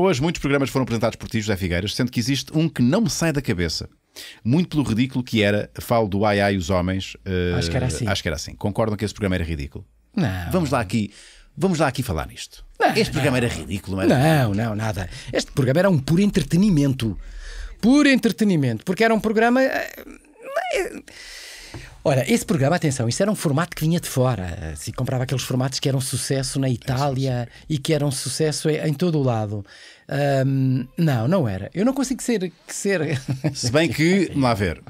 boas, muitos programas foram apresentados por ti, José Figueiras, sendo que existe um que não me sai da cabeça. Muito pelo ridículo que era, falo do Ai Ai os Homens. Uh, acho que era assim. Acho que era assim. Concordam que esse programa era ridículo? Não. Vamos lá aqui, vamos lá aqui falar nisto. Não, este não. programa era ridículo, mas... Não, não, nada. Este programa era um puro entretenimento. Puro entretenimento. Porque era um programa. Uh, Olha, esse programa, atenção, isso era um formato que vinha de fora. Se assim, comprava aqueles formatos que eram sucesso na Itália é, sim, sim. e que eram sucesso em todo o lado. Um, não, não era. Eu não consigo ser. ser... Se bem que, lá ver,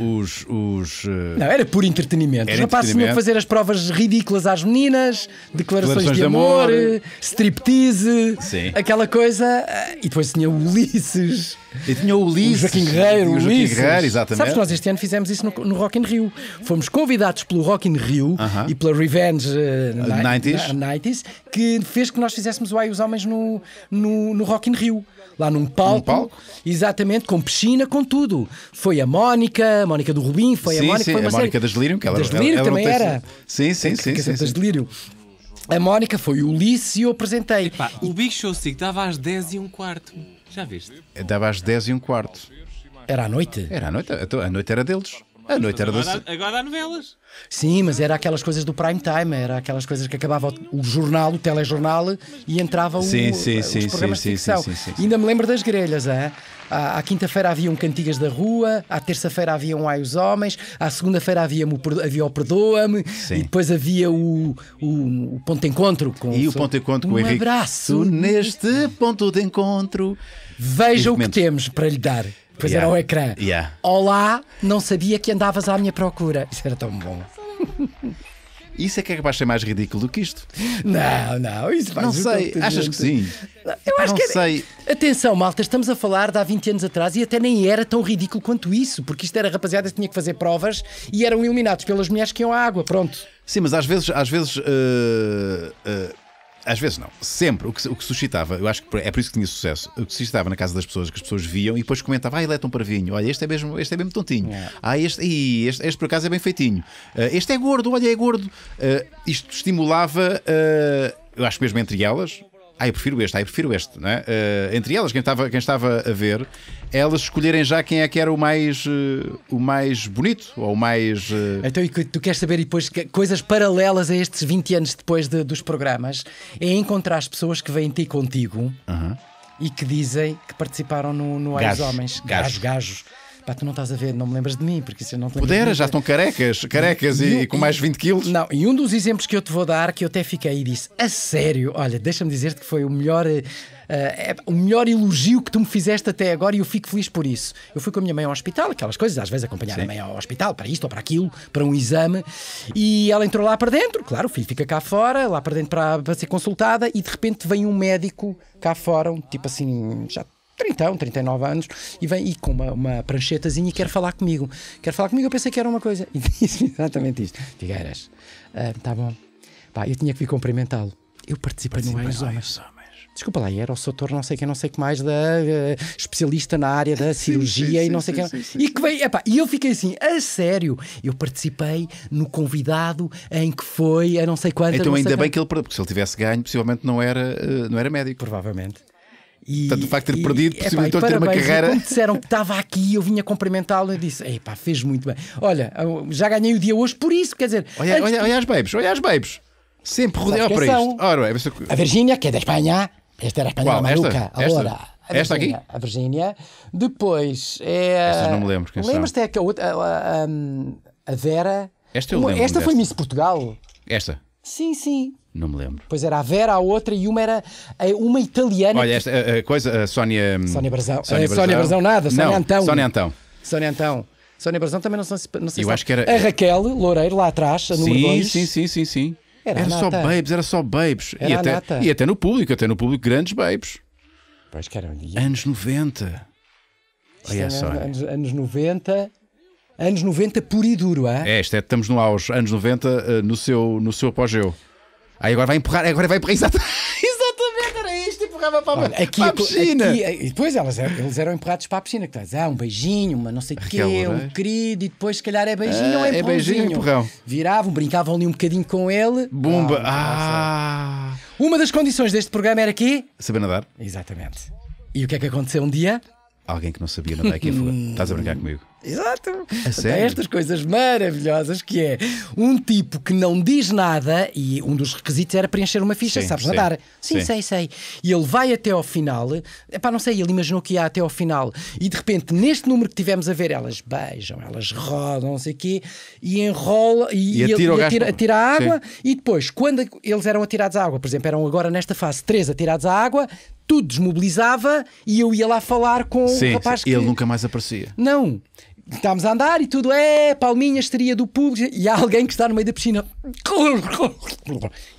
os. os uh... Não, era por entretenimento. Era os rapazes tinham que fazer as provas ridículas às meninas, declarações, declarações de, de, amor, amor. striptease, Sim. aquela coisa. Eh, e depois tinha o Ulisses. E tinha o Ulisses. O Joaquim Guerreiro, o Joaquim Guerreiro, exatamente. Sabes que nós este ano fizemos isso no, no Rock in Rio. Fomos convidados pelo Rock in Rio uh -huh. e pela Revenge uh, 90s. 90s, que fez que nós fizéssemos o Ai os Homens no, no, no Rock Rock in Rio. Lá num palco, num palco, exatamente, com piscina, com tudo. Foi a Mónica, a Mónica do Rubim, foi sim, a Mónica. Sim, foi uma a Mónica das Delirium, que ela Das Delirium ela, também era. Sim, sim, sim. sim, das Delirium. A Mónica foi o Ulisses e eu apresentei. Epá, o Big Show Sig dava às 10 e um quarto. Já viste? Dava às 10 e um quarto. Era à noite? Era à noite, então, a noite era deles. É, A noite era agora, do... agora há novelas. Sim, mas era aquelas coisas do prime time, era aquelas coisas que acabava o, jornal, o telejornal e entrava o, sim, sim, os sim, programas sim, de ficção. Sim, sim, sim, ainda me lembro das grelhas, é? À, quinta-feira haviam Cantigas da Rua, à terça-feira haviam um Ai os Homens, à segunda-feira havia, havia o Perdoa-me, e depois havia o, o, o Ponto de Encontro. Com e o, o Ponto de Encontro um com o Henrique. abraço neste ponto de encontro. Veja o que temos para lhe dar. Pois yeah. era o ecrã. Yeah. Olá, não sabia que andavas à minha procura. Isso era tão bom. Isso é que é capaz de ser mais ridículo do que isto. Não, não, isso Não sei, achas que sim? Não, eu acho não que é sei. Atenção, malta, estamos a falar de há 20 anos atrás e até nem era tão ridículo quanto isso, porque isto era rapaziada que tinha que fazer provas e eram eliminados pelas mulheres que iam à água, pronto. Sim, mas às vezes, às vezes uh, uh às vezes não, sempre o que, o que suscitava, eu acho que é por isso que tinha sucesso, o que suscitava na casa das pessoas, que as pessoas viam e depois comentavam, ah, ele é tão parvinho, olha, este é mesmo, este é mesmo tontinho, é. ah, este, e este, este, por acaso é bem feitinho, uh, este é gordo, olha, é gordo. Uh, isto estimulava, uh, eu acho mesmo entre elas, ah, eu prefiro este, ah, eu prefiro este, não é? Uh, entre elas, quem estava, quem estava a ver, elas escolherem já quem é que era o mais, uh, o mais bonito ou o mais. Uh... Então, e tu queres saber depois que, coisas paralelas a estes 20 anos depois de, dos programas? É encontrar as pessoas que vêm ter contigo e que dizem que participaram no, no Gajos. Homens. Gajos, gajos. gajos Pá, tu não estás a ver, não me lembras de mim, porque isso eu não te Pudera, já estão carecas, carecas e, e, e com mais 20 quilos. Não, e um dos exemplos que eu te vou dar, que eu até fiquei e disse, a sério, olha, deixa-me dizer-te que foi o melhor. Uh, é o melhor elogio que tu me fizeste até agora e eu fico feliz por isso. Eu fui com a minha mãe ao hospital, aquelas coisas, às vezes acompanhar Sim. a mãe ao hospital para isto ou para aquilo, para um exame, e ela entrou lá para dentro, claro, o filho fica cá fora, lá para dentro para, para ser consultada, e de repente vem um médico cá fora, um tipo assim, já 30, 39 anos, e vem e com uma, uma pranchetazinha e quer falar comigo. Quer falar comigo, eu pensei que era uma coisa. E disse exatamente isto: Figueiras, ah, tá bom. Pá, eu tinha que vir cumprimentá-lo. Eu participei, no no Aizomas. Desculpa lá, era o doutor não sei quem, não sei que mais, da uh, especialista na área da cirurgia sim, e não sim, sei sim, E que veio, epá, e eu fiquei assim, a sério, eu participei no convidado em que foi a não sei quanto. Então ainda bem quem. que ele perdeu, porque se ele tivesse ganho, possivelmente não era, eh, não era médico. Provavelmente. E, Portanto, o facto de ter e, perdido possibilitou epá, ter uma carreira. E quando disseram que estava aqui, eu vinha cumprimentá-lo e disse: ei pá fez muito bem. Olha, ah, já ganhei o dia hoje por isso, quer dizer. Olha, olha, de... olha as babes, olha as babes. Sempre rodeou é para isto. Ora, bem, é, você... A Virgínia, que é da Espanha, esta era a Espanha maluca. Esta? Agora. Esta? A Esta Virginia, aqui? A Virgínia. Depois é. Estas não me lembro. Lembras-te é que a outra. A, a, a Vera. Esta eu lembro. Esta foi desta. Miss Portugal. Esta? Sim, sim. Não me lembro. Pois era a Vera, a outra e uma era eh, uma italiana. Olha, esta a, eh, a eh, coisa, a Sónia. Hum, Sónia Brazão. Sónia, Brazão. Sónia Brazão, nada, Sónia não, Antão. Sónia Antão. Sónia Antão. Sónia Brazão também não, são, não sei Eu se acho que era... A Raquel Loureiro, lá atrás, a número sim, 2. Sim, sim, sim, sim. Era, era só babes, era só babes. Era e, até, nata. e até no público, até no público, grandes babes. Pois que eram. Anos 90. Olha é só. Anos, anos 90. Anos 90 puro e duro, é? É, isto é, estamos no auge. Anos 90 no seu, no seu apogeu. Aí agora vai empurrar, agora vai empurrar. Exatamente, exatamente era isto, empurrava para, Olha, aqui, para a é piscina. Aqui, é, depois elas, eles eram empurrados para a piscina. Que ah, um beijinho, uma não sei o quê, um querido, e depois se calhar é beijinho ah, ou é, é beijinho, empurrão. Viravam, brincavam ali um bocadinho com ele. Bumba! Ah, ah. Uma das condições deste programa era aqui Saber nadar. Exatamente. E o que é que aconteceu um dia? alguém que não sabia onde é que ia fuga. Hum. Estás a brincar comigo? Exato. Há estas coisas maravilhosas que é um tipo que não diz nada e um dos requisitos era preencher uma ficha, sim, sabes sim, nadar? Sim, sim, sei, sei. E ele vai até ao final, pá, não sei, ele imaginou que ia até ao final e de repente neste número que tivemos a ver, elas beijam, elas rodam, não sei o quê, e enrola e, e, atira, e atira, atira, a água e depois, quando eles eram atirados à água, por exemplo, eram agora nesta fase 3 atirados à água, tudo desmobilizava e eu ia lá falar com sim, o rapaz sim. que. Ele nunca mais aparecia. Não. Estávamos a andar e tudo é palminhas teria do público e há alguém que está no meio da piscina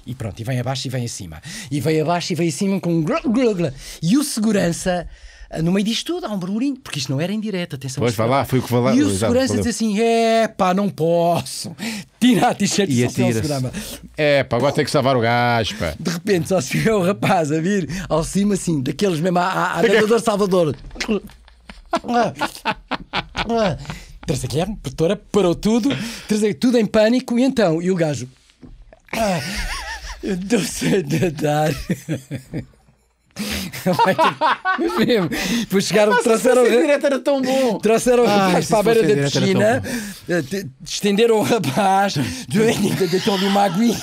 e pronto, e vem abaixo e vem acima, e vem abaixo e vem acima com e o segurança ah, no meio disto tudo há um burburinho, porque isto não era em direto, atenção. Pois, vai lá, foi o que vai E o Exato, segurança diz assim: é pá, não posso. Tira a t-shirt e programa. É pá, agora tem que salvar o gajo, pá. De repente só se vê o rapaz a vir ao cima assim, daqueles mesmo, a, a, a Salvador. Teresa Guilherme, produtora, parou tudo, Teresa, tudo em pânico, e então, e o gajo. Ah, eu não sei nadar mesmo. Depois chegaram, trouxeram. O era tão bom. Trouxeram o ah, rapaz para a beira da piscina, eh, estenderam o rapaz, deitou lhe uma aguinha.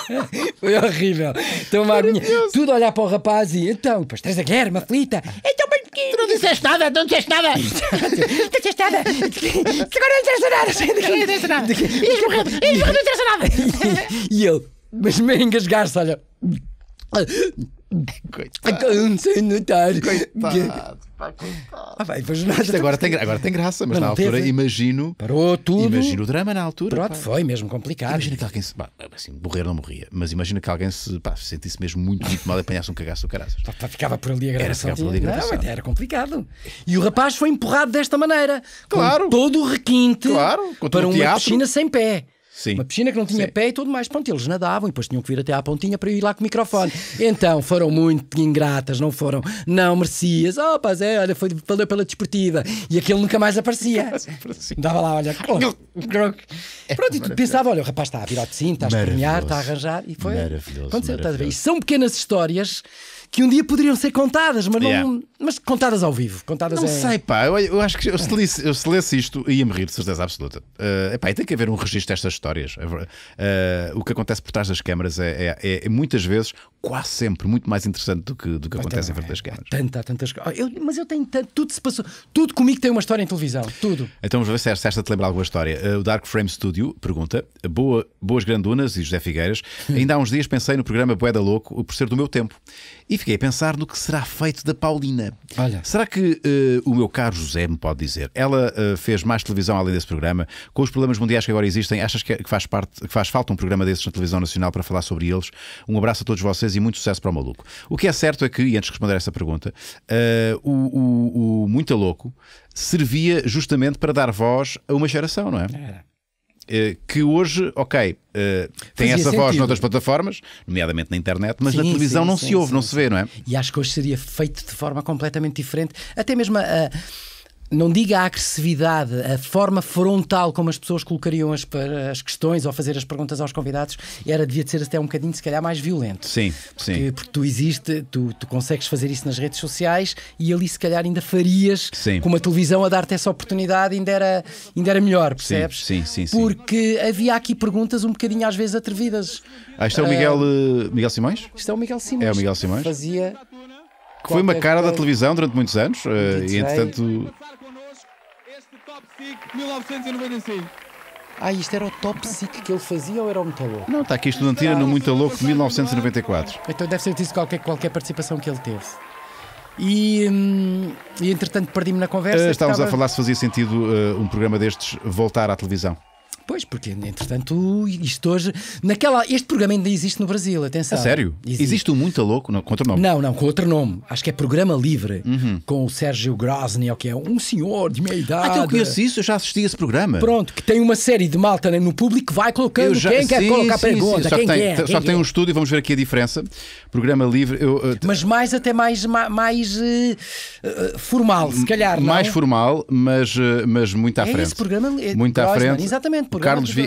Foi horrível. Então, uma aguinha. Tudo olhar para o rapaz e então, depois traz a guerra, flita. Então, bem pequeno. Tu não disseste nada, não disseste nada. não disseste nada. Agora não interessa nada. Não interessa nada. Ias morrer, ias morrendo, não interessa nada. E ele, mas me engasgaste, olha. Coitado. Não sei notar. Coitado, Ah, vai, nada. Isto agora tem, agora tem graça, mas na altura teve. imagino. Parou tudo. Imagino o drama na altura. Pronto, pá. foi mesmo complicado. Imagina que alguém se. assim, morrer não morria, mas imagina que alguém se, pá, se sentisse mesmo muito, muito mal e apanhasse um cagaço do caraças. Ficava por ali a gravação. Era, ali a gravação. Não, era complicado. E o rapaz foi empurrado desta maneira. Claro. Com todo o requinte claro, para uma piscina sem pé. Sim. Uma piscina que não tinha Sim. pé e tudo mais. Pronto, eles nadavam e depois tinham que vir até à pontinha para eu ir lá com o microfone. Então, foram muito ingratas, não foram? Não merecias. Oh, pá, é, olha, foi, valeu pela desportiva. E aquilo nunca mais aparecia. Dava lá, olha. É Pronto, e tu pensava, olha, o rapaz está a virar de cinto, está a espernear, está a arranjar. E foi. Maravilhoso. Aconteceu, maravilhoso. E são pequenas histórias que um dia poderiam ser contadas, mas, não, yeah. mas contadas ao vivo. Contadas não em... sei, pá, eu, eu, acho que eu se, lesse, eu se lesse isto ia-me rir, de certeza absoluta. Uh, epá, e tem que haver um registro destas histórias. Uh, o que acontece por trás das câmaras é, é, é, é muitas vezes quase sempre muito mais interessante do que, do que acontece em frente das câmaras. Tanto, há tantas coisas. Ah, mas eu tenho tanto, tudo se passou, tudo comigo tem uma história em televisão, tudo. Então vamos ver se esta te lembra alguma história. Eh, o Dark Frame Studio pergunta: Boa, Boas Grandunas e José Figueiras, ainda há uns dias pensei no programa Boeda Louco por ser do meu tempo e fiquei a pensar no que será feito da Paulina. Olha. Será que uh, o meu caro José me pode dizer? Ela uh, fez mais televisão além desse programa, com os problemas mundiais que agora existem, achas que faz, parte, que faz falta um programa desses na televisão nacional para falar sobre eles? Um abraço a todos vocês e muito sucesso para o maluco. O que é certo é que, e antes de responder a essa pergunta, uh, o, o, o Muito Louco servia justamente para dar voz a uma geração, não é? é. Era. Eh, que hoje, ok, eh, tem Fazia essa sentido. voz noutras plataformas, nomeadamente na internet, mas sim, na televisão sim, não sim, se ouve, não se vê, não é? E acho que hoje seria feito de forma completamente diferente, até mesmo a, a não diga a agressividade, a forma frontal como as pessoas colocariam as, as questões ou fazer as perguntas aos convidados era devia de ser até um bocadinho, se calhar, mais violento. Sim, porque, sim. Porque tu existe, tu, tu consegues fazer isso nas redes sociais e ali, se calhar, ainda farias sim. com uma televisão a dar-te essa oportunidade, ainda era, ainda era melhor, percebes? Sim, sim, sim. Porque sim. havia aqui perguntas um bocadinho, às vezes, atrevidas. Ah, isto é o Miguel, uh, Miguel Simões? Isto é o Miguel Simões. É o Miguel Simões. Fazia. Que foi uma cara da televisão durante muitos anos eh, e, entretanto. SIC 1995. Ah, isto era o top SIC que ele fazia ou era o muito louco? Não, está aqui Estudantina no Muito Louco 1994. Então deve ser disso qualquer, qualquer participação que ele teve. E, hum, e entretanto perdi-me na conversa. Uh, estávamos estava... a falar se fazia sentido uh, um programa destes voltar à televisão. Pois, porque entretanto, isto hoje. Naquela, este programa ainda existe no Brasil, atenção. sério? Existe, existe o Muito Louco não, com outro nome? Não, não, com outro nome. Acho que é Programa Livre, uhum. com o Sérgio Grosny, que é um senhor de meia idade. Ah, então eu conheço isso, eu já assisti esse programa. Pronto, que tem uma série de malta né, no público que vai colocando já... quem sim, quer colocar sim, pergunta. Sim, só quem que tem, quer, só quem tem um estudo e vamos ver aqui a diferença. Programa Livre. Eu, Mas mais, até mais, mais uh, formal, se calhar. Mais não? formal, mas, uh, mas muito à é frente. Esse programa, é muito à frente. Exatamente o Carlos vi, uh,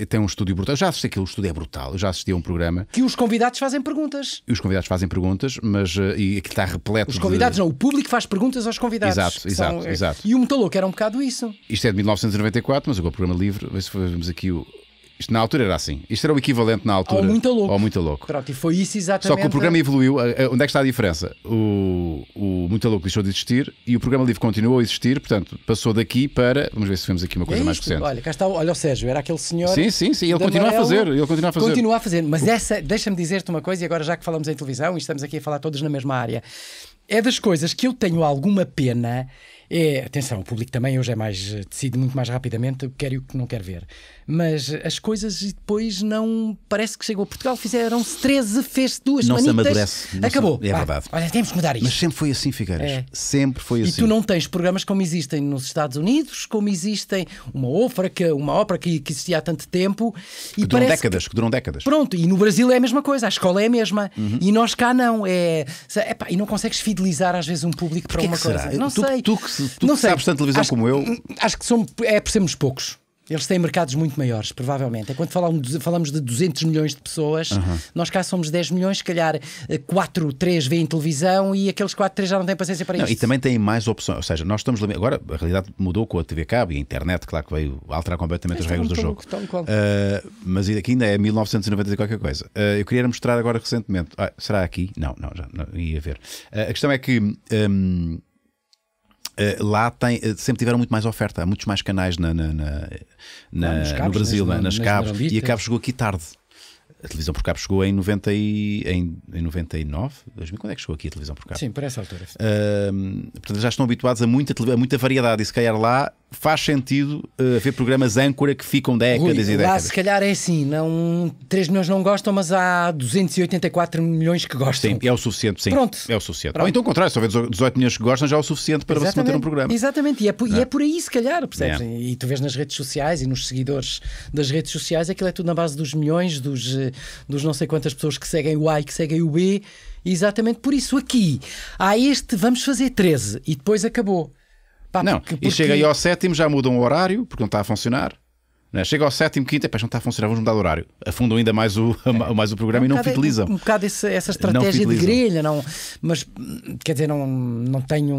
uh, tem um estúdio brutal. Eu já assisti aquilo, o estúdio é brutal. Eu já assisti a um programa. Que os convidados fazem perguntas. E os convidados fazem perguntas, mas uh, e aqui está repleto Os convidados de... não, o público faz perguntas aos convidados. Exato, exato, são, é. exato. E o Metalou, que era um bocado isso. Isto é de 1994, mas agora o programa livre. Vamos aqui o isto na altura era assim. Isto era o equivalente na altura. Ou muito louco. Ou muito louco. Pronto, e foi isso exatamente. Só que o programa evoluiu. Onde é que está a diferença? O, o Muito Louco deixou de existir e o programa livre continuou a existir, portanto, passou daqui para. Vamos ver se vemos aqui uma é coisa é mais recente. Olha, cá está, olha o Sérgio, era aquele senhor. Sim, sim, sim. Ele continua a fazer. Ele continua a fazer. Continua a fazer. Mas essa, deixa-me dizer-te uma coisa, e agora já que falamos em televisão e estamos aqui a falar todos na mesma área, é das coisas que eu tenho alguma pena. É, atenção, o público também hoje é mais. Eh, decide muito mais rapidamente o que quer e o que não quer ver mas as coisas depois não. Parece que chegou a Portugal, fizeram-se 13, fez-se duas Não manitas, se amadurece. Não acabou. Se... É verdade. Olha, temos que mudar isto. Mas sempre foi assim, Figueiras. É. Sempre foi assim. E tu não tens programas como existem nos Estados Unidos, como existem uma ópera que, uma ópera que, que existia há tanto tempo. E que duram décadas, que... que... duram décadas. Pronto, e no Brasil é a mesma coisa, a escola é a mesma. Uhum. E nós cá não. É... Epá, e não consegues fidelizar às vezes um público Porquê para uma coisa. Será? Não tu, sei. Tu, tu, tu não que sei. sabes tanto televisão acho, como eu. Acho que somos é por sermos poucos. Eles têm mercados muito maiores, provavelmente. É quando falamos, de 200 milhões de pessoas, uhum. nós cá somos 10 milhões, se calhar 4, 3 vêem televisão e aqueles 4, 3 já não têm paciência para isso. E também têm mais opções. Ou seja, nós estamos. Agora, a realidade mudou com a TV Cabo e a internet, claro que veio alterar completamente mas as regras do jogo. Uh, mas aqui ainda é 1990 e qualquer coisa. Uh, eu queria mostrar agora recentemente. Ah, será aqui? Não, não, já não, ia ver. Uh, a questão é que. Um, eh, lá tem, eh, sempre tiveram muito mais oferta, há muitos mais canais na, na, na, na cabos, no Brasil, nas, nas, nas cabos, e a cabo chegou aqui tarde a televisão por cabo chegou em, 90 e, em, em 99, 2000, quando é que chegou aqui a televisão por cabo? Sim, para essa altura. Uh, portanto, já estão habituados a muita, a muita variedade e se calhar lá faz sentido uh, programas âncora que ficam décadas Rui, e décadas. Lá se calhar é assim, não, 3 milhões não gostam, mas há 284 milhões que gostam. Sim, é o suficiente, sim. Pronto. É o suficiente. Pronto. Ou então o contrário, se houver 18 milhões que gostam, já é o suficiente para Exatamente. você manter um programa. Exatamente, e é por, e é, é por aí se calhar, percebes? É. E tu vês nas redes sociais e nos seguidores das redes sociais, aquilo é tudo na base dos milhões, dos, eh, dos não sei quantas pessoas que seguem o A e que seguem o B. Exatamente por isso aqui há este, vamos fazer 13 e depois acabou. Pá, não, porque, porque... e chega aí ao sétimo, já mudam o horário, porque não está a funcionar. É? Chega ao sétimo, quinto, epá, não está a funcionar, vamos mudar de horário. Afundam ainda mais o, é. mais o programa um e não é é fidelizam. Um bocado essa, essa estratégia de grelha, não, mas quer dizer, não, não, tenho,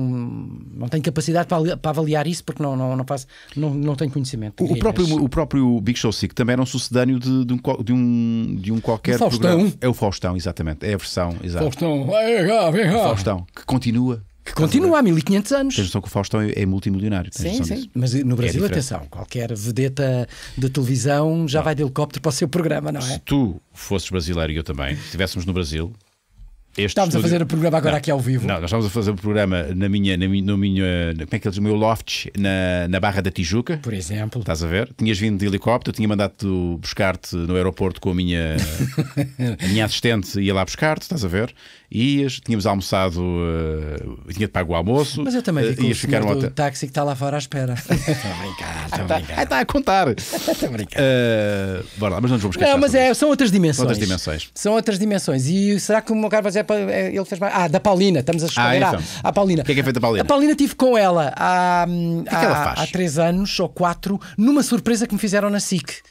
não tenho capacidade para, para avaliar isso porque não, não, não, faço, não, não tenho conhecimento. O, próprio, o próprio Big Show Sick também era um sucedâneo de, de, um, de, um, de um qualquer. Faustão. Programa. É o Faustão, exatamente. É a versão. Exato. Faustão, vem cá, vem cá. O Faustão, que continua que continua há 1500 anos. Tens noção que o Faustão é, é multimilionário. Sim, sim. Disso. Mas eh, no é Brasil, é atenção, qualquer vedeta de televisão já não. vai de helicóptero para o seu programa, não é? Se tu fosses brasileiro e eu também, estivéssemos no Brasil. estamos estúdio... a fazer o programa agora não, aqui ao vivo. Não, nós estamos a fazer o programa na minha, na minha, no minha, como é que é? No meu loft na, na Barra da Tijuca. Por exemplo. Estás a ver? Tinhas vindo de helicóptero, tinha mandado buscar-te no aeroporto com a minha, a minha assistente, ia lá buscar-te, estás a ver? ias, tínhamos almoçado, uh, tinha pago o almoço. Mas eu também vi que uh, ias ficar um táxi que está lá fora à espera. Estão a brincar, estão a brincar. Ah, está a contar. Estão a brincar. Uh, bora lá, mas não nos vamos queixar. Não, mas é, são outras dimensões. outras dimensões. São outras dimensões. E será que o meu caro vai dizer, é, ele fez mais... Ah, da Paulina, estamos a responder ah, então. à, à Paulina. O que é que é feito da Paulina? A Paulina tive com ela há, que é que ela faz? há três anos ou quatro numa surpresa que me fizeram na SIC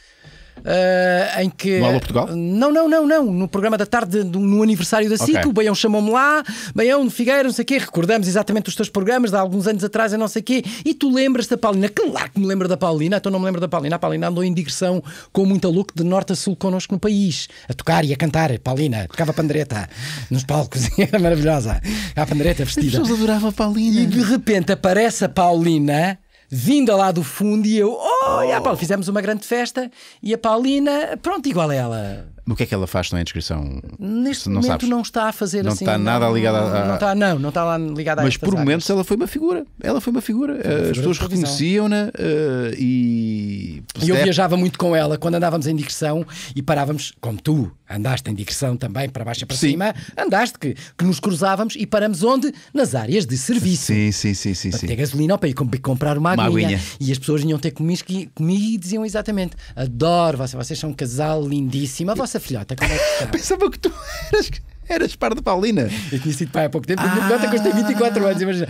uh, em que. No Alô Portugal? Não, não, não, não. No programa da tarde, no aniversário da SIC, okay. o Baião chamou-me lá, Baião de Figueira, não sei o quê, recordamos exatamente os teus programas de há alguns anos atrás, não sei o quê, e tu lembras da Paulina? Claro que me lembro da Paulina, então não me lembro da Paulina. A Paulina andou em digressão com muita look de norte a sul connosco no país, a tocar e a cantar. Paulina, tocava pandereta nos palcos, era maravilhosa. A pandereta vestida. As pessoas adoravam a Paulina. E de repente aparece a Paulina vinda lá do fundo e eu, oh, oh. Ah, e, fizemos uma grande festa e a Paulina, pronto, igual a ela. No que é que ela faz na não é inscrição? Neste não momento sabes. não está a fazer não assim. não está nada ligada a. Não está, não, não está lá ligada a Mas por momentos ela foi uma figura. Ela foi uma figura. Foi uma figura As pessoas reconheciam-na uh, e. E eu viajava muito com ela quando andávamos em digressão e parávamos, como tu andaste em digressão também, para baixo e para sim. cima, andaste que, que nos cruzávamos e paramos onde? Nas áreas de serviço. Sim, sim, sim. sim para sim. ter gasolina ou para ir comprar uma, uma aguinha. aguinha. E as pessoas vinham ter comigo, comigo e diziam exatamente: adoro, vocês, vocês são um casal lindíssimo. Vocês essa filhota, como é que está? Pensava que tu eras. Era Gaspar de Paulina. Eu tinha sido pai há pouco tempo, ah. me nota que eu tenho 24 anos, imagina.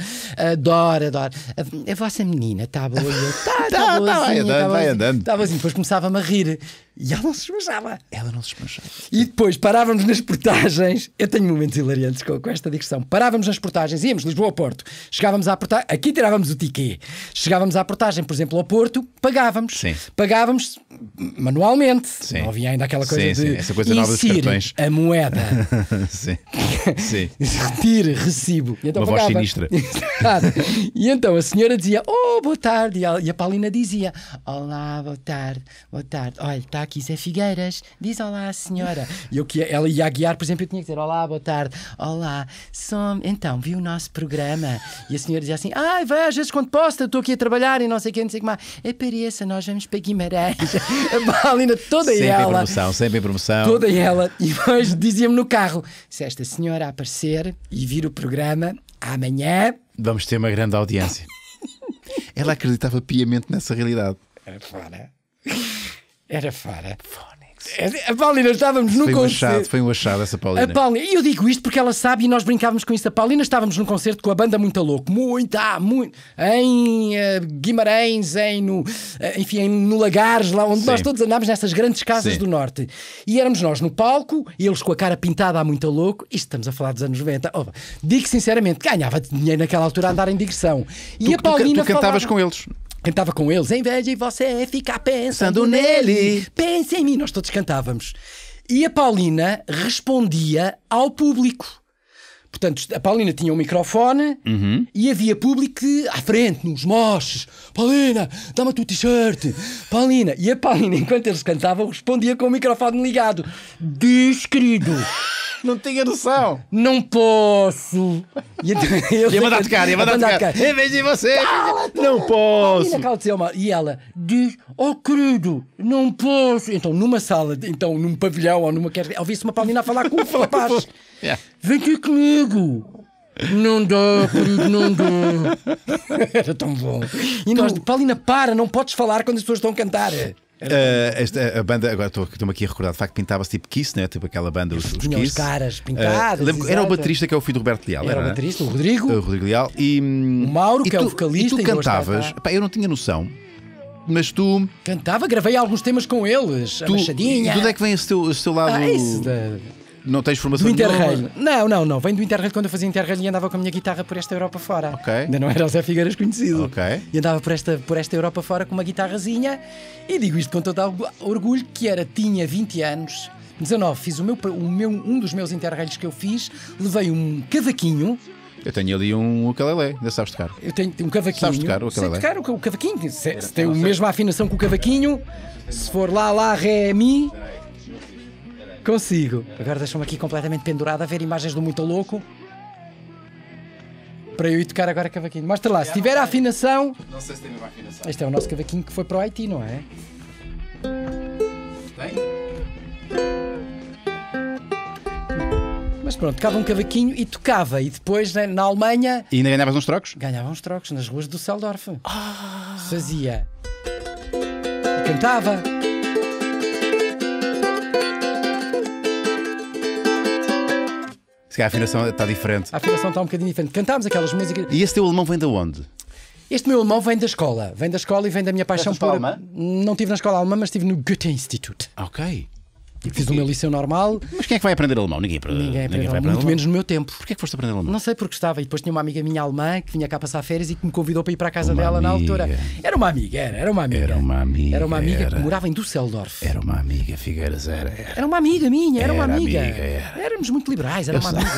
Adoro, adoro. A, a vossa menina está boa. Está, está boa. Tá, tá, vai andando, tá vai andando. Estava assim, depois começava-me a rir. E ela não se esbanjava. Ela não se esbanjava. E depois parávamos nas portagens. Eu tenho momentos hilariantes com, com esta digressão. Parávamos nas portagens, íamos Lisboa ao Porto. Chegávamos à portagem. Aqui tirávamos o ticket. Chegávamos à portagem, por exemplo, ao Porto, pagávamos. Sim. Pagávamos manualmente. Sim. Não havia ainda aquela coisa sim, de. Sim. Essa coisa nova dos cartões. A moeda. Sim. Sim. Retire recibo. E então Uma pagava. voz sinistra. E então a senhora dizia, oh, boa tarde. E a, Paulina dizia, olá, boa tarde, boa tarde. Olha, está aqui Zé Figueiras, diz olá à senhora. E eu, que ela ia guiar, por exemplo, eu tinha que dizer, olá, boa tarde, olá, som... então, viu o nosso programa? E a senhora dizia assim, ai, ah, vai, às vezes quando posta, estou aqui a trabalhar e não sei o que, não sei o que mais. Apareça, é nós vamos para Guimarães. a Paulina, toda sempre ela. Sempre promoção, sempre promoção. Toda ela. E depois dizia-me no carro, se esta senhora aparecer e vir o programa amanhã. Vamos ter uma grande audiência. Ela acreditava piamente nessa realidade. Era fora. Era fora. Fora. A é, é, Paulina estávamos no foi um Achado, foi um achado essa Paulina. A Paulina. Eu digo isto porque ela sabe e nós brincávamos com isso. A Paulina estávamos num concerto com a banda Muito Louco. Muito, ah, muito. Em uh, Guimarães, em, no, uh, enfim, em, no Lagares, lá onde Sim. nós todos andámos nessas grandes casas Sim. do Norte. E éramos nós no palco, eles com a cara pintada a Muito Louco. Isto estamos a falar dos anos 90. Oh, digo sinceramente, ganhava dinheiro naquela altura a andar em digressão. E tu, a Paulina. Tu, tu cantavas falava... com eles. Ele com eles, em vez de você ficar pensando, pensando nele, nele, pense em mim. Nós todos cantávamos. E a Paulina respondia ao público. Portanto, a Paulina tinha um microfone uhum. e havia público à frente, nos moches, Paulina, dá-me o tua t-shirt. Paulina. E a Paulina, enquanto eles cantavam, respondia com o microfone ligado. querido. Não tinha noção. Não posso. E então, eu ia mandar é tocar, ia mandar tocar. Em vez de você. Não posso. Paulina, uma. E ela diz, oh querido, não posso. Então, numa sala, então, num pavilhão ou numa... se uma Paulina a falar com o rapaz. yeah. Vem aqui comigo. Não dou, não dou. Era tão bom. E nós, então- Paulina, para, não podes falar quando as pessoas estão a cantar. Uh, esta, a banda, agora estou-me aqui a recordar, de facto pintava-se tipo Kiss, né? tipo aquela banda, os, os Kiss. os caras eh, pintados. Uh, era o baterista que é o filho do Roberto Leal. Era, era o é? baterista, o Rodrigo. O Rodrigo Leal. E, hum, o Mauro, e que tu, é o vocalista. E tu cantavas, pá, eu não tinha noção, mas tu. Cantava, gravei alguns temas com eles, tu, a Machadinha. De onde é que vem esse teu, esse teu lado. Ah, isso da não tens formação do Interrail. Não, não, não. Vem do Interrail quando eu fazia Interrail e andava com a minha guitarra por esta Europa fora. Okay. Ainda não era o Zé Figueiras conhecido. Okay. E andava por esta, por esta Europa fora com uma guitarrazinha e digo isto com todo orgulho que era, tinha 20 anos. 19, fiz o meu, o meu, um dos meus interrails que eu fiz, levei um cavaquinho, eu tenho ali um ukulele, ainda sabes tocar. Eu tenho um cavaquinho. Sabes tocar o ukulele? Sei tocar o, o cavaquinho. Se, se tem a mesma afinação que o cavaquinho, se for lá, lá, ré, mi, Consigo. Agora deixam me aqui completamente pendurado a ver imagens do Muito Louco. Para eu ir tocar agora cavaquinho. Mostra lá, se tiver a afinação. Não sei se tem mesmo afinação. Este é o nosso cavaquinho que foi para o Haiti, não é? Tem? Mas pronto, tocava um cavaquinho e tocava. E depois na, né, na Alemanha. E ainda ganhavas uns trocos? Ganhava uns trocos nas ruas do Seldorf. Fazia. E cantava. Se a afinação está eh, diferente. A afinação está um bocadinho diferente. Cantámos aquelas músicas. E este teu alemão vem de onde? Este meu alemão vem da escola. Vem da escola e vem da minha paixão por. Não estive na escola alemã, mas estive no Goethe Institute. Ok. Fiz o meu liceu normal. Mas quem é que vai aprender alemão? Ninguém, ninguém, ninguém aprende vai aprender Muito menos no meu tempo. Porquê é que foste aprender alemão? Não sei, porque estava. E depois tinha uma amiga minha alemã que vinha cá passar férias e que me convidou para ir para a casa uma dela amiga. na altura. Era uma amiga, era, era uma amiga. Era uma amiga. Era uma amiga era... que morava em Düsseldorf. Era uma amiga, Figueiras, era. Era, era uma amiga minha, era, era uma amiga. amiga era. Éramos muito liberais, era Eu uma sei. amiga.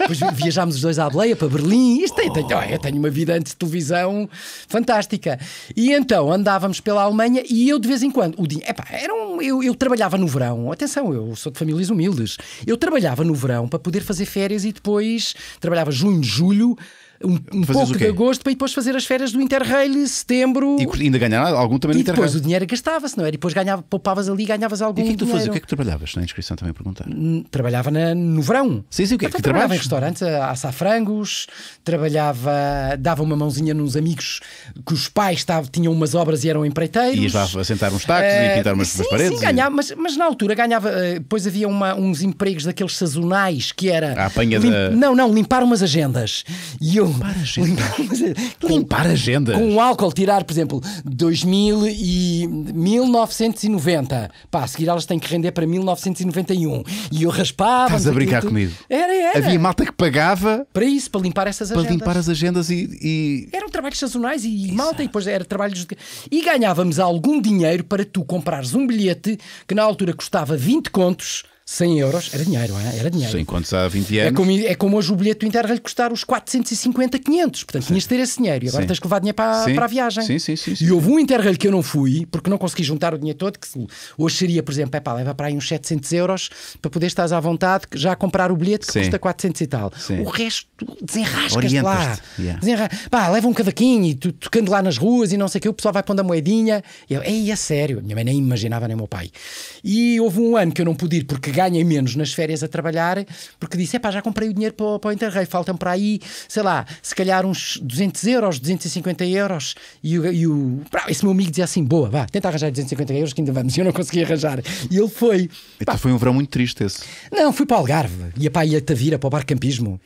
depois viajámos os dois à Bleia, para Berlim. Isto tem, tem, Eu tenho uma vida antes de televisão fantástica. E então andávamos pela Alemanha e eu de vez em quando, o dia, epá, era um, eu, eu trabalhava no verão verão. Atenção, eu sou de famílias humildes. Eu trabalhava no verão para poder fazer férias e depois trabalhava junho, julho um, um pouco de agosto para depois fazer as férias do Interrail, setembro. E ainda ganhar algum também no Interrail. depois o dinheiro gastava-se, não era? É? E depois ganhava, poupavas ali e ganhavas algum. E o que é que tu fazias? O que é que trabalhavas na inscrição também perguntar? Trabalhava na, no verão. Sim, sim, o que é então que, que Trabalhava em restaurantes a assar frangos, trabalhava, dava uma mãozinha nos amigos que os pais tavam, tinham umas obras e eram empreiteiros. Ias lá assentar uns tacos uh, e eh, pintar umas, sim, umas paredes. Sim, ganhava, e... mas, mas na altura ganhava, eh, depois havia uma, uns empregos daqueles sazonais que era. A apanha lim... da... Não, não, limpar umas agendas. E eu Limpar é agendas Limpar, agenda. Com álcool, tirar, por exemplo, 2000 e 1990. Pá, a seguir elas têm que render para 1991. E eu raspava. Estás a brincar comigo? Era, era. Havia malta que pagava. Para isso, para limpar essas agendas. Para limpar as agendas e. e... Eram trabalhos sazonais e Exato. malta, e depois era trabalhos. De... E ganhávamos algum dinheiro para tu comprares um bilhete que na altura custava 20 contos 100 euros era dinheiro, é? Era dinheiro. Sim, quando há 20 é anos. É como, é como hoje o bilhete do Interrail custar os 450, 500. Portanto, sim. tinhas de ter esse dinheiro e agora sim. tens que levar dinheiro para, para a viagem. Sim, sim, sim. E houve um Interrail que eu não fui porque não consegui juntar o dinheiro todo. Que hoje seria, por exemplo, é pá, leva para aí uns 700 euros para poder estar à vontade já a comprar o bilhete que custa 400 e tal. O resto desenrascas lá. Yeah. Desenra... Pá, leva um cavaquinho e tu tocando lá nas ruas e não sei o que. O pessoal vai pondo a moedinha. E eu, ei, é sério. minha mãe nem imaginava, nem o meu pai. E houve um ano que eu não pude ir porque ganhem menos nas férias a trabalhar, porque disse: é pá, já comprei o dinheiro para o, para o Interrail, faltam para aí, sei lá, se calhar uns 200 euros, 250 euros. E, o, e o, esse meu amigo dizia assim: boa, vá, tenta arranjar 250 euros que ainda vamos. E eu não consegui arranjar. E ele foi. Então pá, foi um verão muito triste esse. Não, fui para o Algarve, ia para a Tavira, para o barcampismo.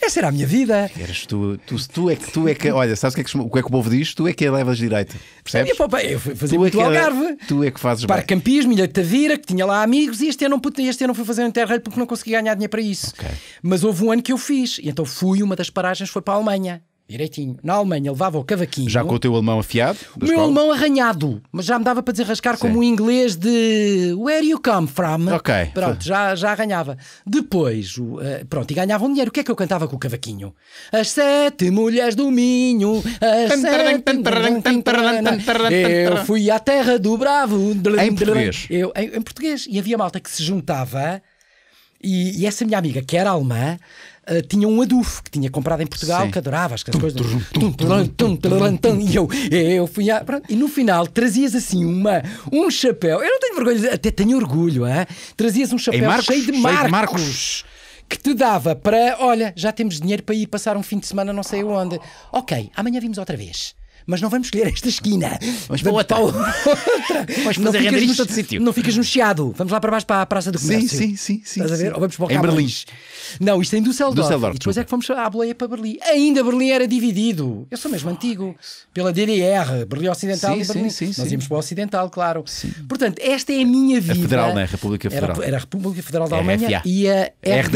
Essa era a minha vida. Eras tu, tu, tu é que tu é que, olha, sabes o que é que, o, que é que o povo diz? Tu é que levas direito. Percebes? eu fui tu é muito é Algarve. Tu é que fazes para bem. campismo, de Tavira, que tinha lá amigos, e este ano, este ano fui fazer um interrail porque não consegui ganhar dinheiro para isso. Okay. Mas houve um ano que eu fiz, e então fui, uma das paragens foi para a Alemanha. Direitinho. Na Alemanha levava o cavaquinho. Já com o teu alemão afiado? O meu escola? alemão arranhado, mas já me dava para desenrascar Sim. como o inglês de Where you come from. Ok. Pronto, já, já arranhava. Depois, eh, pronto, e ganhavam dinheiro. O que é que eu cantava com o cavaquinho? As sete mulheres do Minho. As sete... eu fui à terra do Bravo. Em português. Eu, em, em português. E havia malta que se juntava. E, e, essa minha amiga, que era alemã, ah, tinha um adufo que tinha comprado em Portugal, Sim. que adorava as coisas. E eu, eu fui E no final trazias assim uma, um chapéu. Eu não tenho vergonha, até tenho orgulho. Hein? Trazias um chapéu Marcos, cheio de marcos. Cheio de marcos que te dava para, olha, já temos dinheiro para ir passar um fim de semana não sei onde. Ok, amanhã vimos outra vez mas não vamos escolher esta esquina. Vamos para outra. vamos Mas não, ficas no, sítio. não ficas no chiado. Vamos lá para baixo para a Praça do Comércio. Sim, sim, sim. sim Estás a ver? Ou vamos para em Berlim. Não, isto é em Düsseldorf. Düsseldorf e depois é que fomos à boleia para Berlim. Ainda Berlim era dividido. Eu sou mesmo antigo. Ah, Pela DDR, Berlim Ocidental sim, e Berlim. Sim, sim, Nós íamos para o Ocidental, claro. Sim. Portanto, esta é a minha vida. A Federal, não é? A República Federal. Era, era a República Federal da RFA. É Alemanha e a RDA. RDA. Era,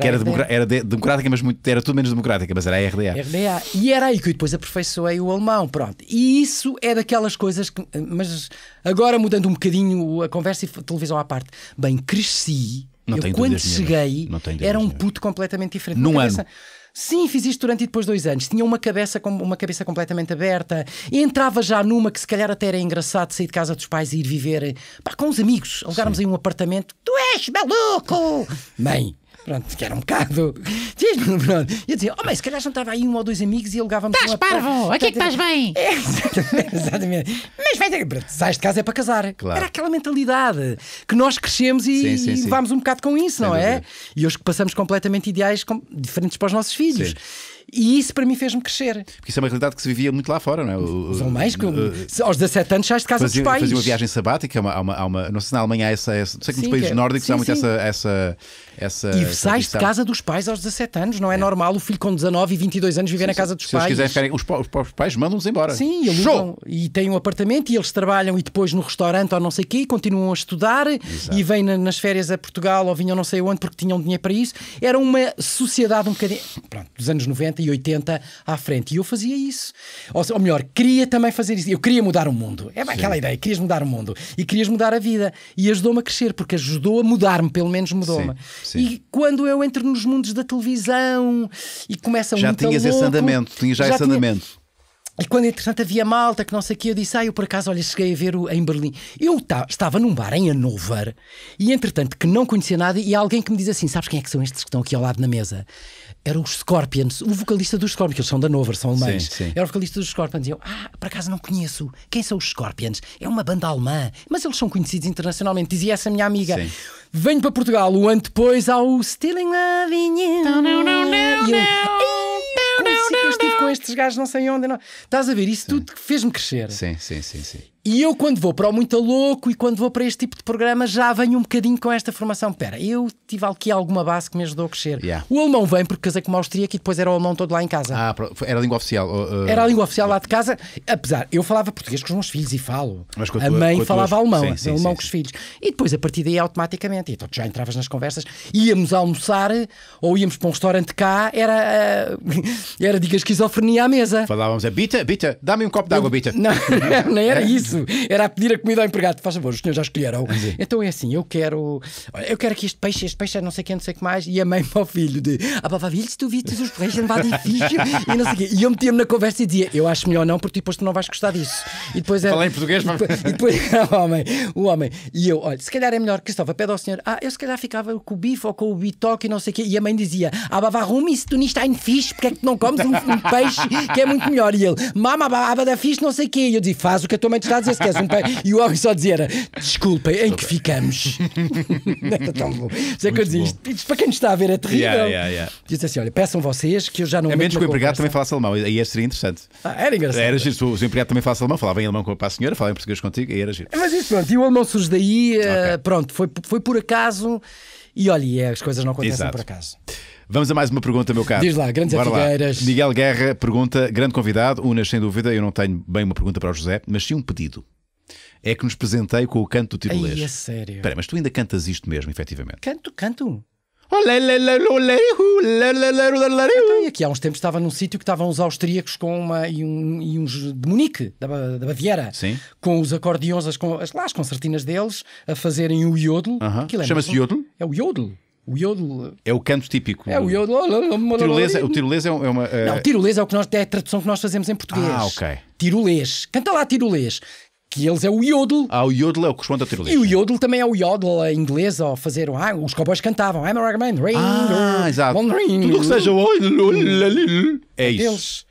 que era, RDA. era democrática, mas muito, era tudo menos democrática, mas era a RDA. RDA. E era aí que eu depois aperfeiçoei o alemão pronto. E isso é daquelas coisas que. Mas agora mudando um bocadinho a conversa e televisão à parte. Bem, cresci. Não eu, quando cheguei, era um puto completamente diferente. não ano. Sim, fiz isto durante e depois dois anos. Tinha uma cabeça, uma cabeça completamente aberta. E entrava já numa que se calhar até era engraçado sair de casa dos pais e ir viver pá, com os amigos. Alugarmos aí um apartamento. Tu és maluco! Mãe, Pronto, que era um bocado. Pronto. E eu dizia, oh, mas se calhar juntava aí um ou dois amigos e alugávamos. Estás parvo, aqui é que estás bem. É, exatamente, Mas vai ter. sais de casa é para casar. Claro. Era aquela mentalidade que nós crescemos e, sim, sim, sim. levámos um bocado com isso, Sem não é? dúvida. é? E hoje que passamos completamente ideais com... diferentes para os nossos filhos. E isso para mim fez-me crescer. Porque isso é uma realidade que se vivia muito lá fora, não é? Os alemães, Uh, aos 17 anos sais de casa fazia, dos pais. Fazia uma viagem sabática, uma, uma, uma, não sei se na Alemanha há essa. essa sei que nos países é. nórdicos há muito essa, essa essa. E sais de casa dos pais aos 17 anos, não é, é. normal o filho com 19 e 22 anos viver sim, na casa dos se pais. Se quiserem ficarem, os, os pais mandam-nos embora. Sim, eles vão, e têm um apartamento e eles trabalham e depois no restaurante ou não sei o quê, continuam a estudar Exato. e vêm nas férias a Portugal ou vinham não sei onde porque tinham dinheiro para isso. Era uma sociedade um bocadinho. Pronto, dos anos 90 e 80 à frente. E eu fazia isso. Ou, ou melhor, queria também fazer isso. Eu queria mudar o mundo. É bem, aquela ideia, querias mudar o mundo e querias mudar a vida. E ajudou-me a crescer, porque ajudou a mudar-me, pelo menos mudou-me. Sim. E quando eu entro nos mundos da televisão e começa já tinhas louco, esse andamento, tinha já, já esse tinha... andamento. E quando, entretanto, havia malta que não sei o que, eu disse: Ah, eu por acaso, olha, cheguei a ver o, em Berlim. Eu estava num bar em Hannover e, entretanto, que não conhecia nada, e alguém que me diz assim: Sabes quem é que são estes que estão aqui ao lado na mesa? Eram os Scorpions, o vocalista dos Scorpions, que eles são da Hannover são alemães. Era o vocalista dos Scorpions. E eu, ah, por acaso não conheço. Quem são os Scorpions? É uma banda alemã, mas eles são conhecidos internacionalmente, dizia essa minha amiga. Sim. Venho para Portugal um ano depois ao Stealing in You. Não, não, não, não, e eu, não, não, não, assim estive com estes gajos não sei onde. Não. Estás a ver? Isso sim. tudo fez-me crescer. Sim, sim, sim, sim. E eu, quando vou para o Muito Louco e quando vou para este tipo de programa, já venho um bocadinho com esta formação. Pera, eu tive aqui alguma base que me ajudou a crescer. Yeah. O alemão vem porque casei com uma austríaca e depois era o alemão todo lá em casa. Ah, era a língua oficial. Uh, Era a língua oficial lá de casa. Apesar, eu falava português com os meus filhos e falo. Mas a, mãe falava tuas... alemão, sim, assim, sim, alemão sim, com os filhos. E depois, a partir daí, automaticamente, então já entravas nas conversas, íamos almoçar ou íamos para um restaurante cá, era, uh, era diga, esquizofrenia à mesa. Falávamos a é, Bita, Bita, dá-me um copo d'água Bita. Não, não era é? isso isso. Era a pedir a comida ao empregado. Faz favor, os senhores já escolheram. Sim. Então é assim, eu quero. Eu quero aqui este peixe, este peixe é não sei quem, não sei o que mais. E a mãe para o filho de Ah, papá, se tu vistes os peixes, não vai difícil. E não sei o quê. E eu metia-me na conversa e dizia, eu acho melhor não, porque depois tu não vais gostar disso. E depois era. Falei em português, mas... E depois o homem, o homem. E eu, olha, se calhar é melhor, Cristóvão, pede ao senhor, ah, eu se calhar ficava com o bife ou com o bitoque e não sei o quê. E a mãe dizia, ah, babá, arrume se tu nisto está em fixe, porque é que tu não comes um, um, peixe que é muito melhor? E ele, mama, babá, da fixe, não sei o quê. E eu dizia, faz o que a tua mãe te está esquece um pé. E o homem só dizia: era, desculpem, em que ficamos? é tão bom. É que eu dizia, isto, para quem nos está a ver é terrível. Yeah, yeah, yeah. Diz assim: olha, peçam vocês que eu já não. A é menos que o empregado também falasse alemão, aí é seria interessante. Ah, era engraçado. Era giro, se o empregado também falasse alemão, falava em alemão para a senhora, falava em português contigo, aí era giro. Mas isso, pronto, e o alemão surge daí, eh, okay. pronto, foi, foi por acaso. E olha, as coisas não acontecem Exato. por acaso. Vamos a mais uma pergunta, meu caro. Diz lá, grandes Bora Figueiras. Lá. Miguel Guerra pergunta, grande convidado, Unas, sem dúvida, eu não tenho bem uma pergunta para o José, mas sim um pedido é que nos presentei com o canto do tirolês. Ai, é sério? Espera, mas tu ainda cantas isto mesmo, efetivamente? Canto, canto. Então, e aqui há uns tempos estava num sítio que estavam uns austríacos com uma, e, um, e uns de Munique, da, da Baviera, Sim. com os acordeões, as, as, lá as concertinas deles, a fazerem o iodel. Uh -huh. Chama-se iodel? É o iodel. O yodel. É o canto típico. É o yodel. O tirolês, é, é uma. Eh, Não, o tirolês é, o que nós, é a tradução que nós fazemos em português. Ah, ok. Tirolês. Canta lá tirolês. Que eles é o yodel. Ah, o yodel é o que corresponde a tirolês. E o yodel também é o yodel em inglês, ao fazer. Ah, os cowboys cantavam. I'm a recommend. Ring, ah, exato. Tudo o que seja. Hum. É, é isso.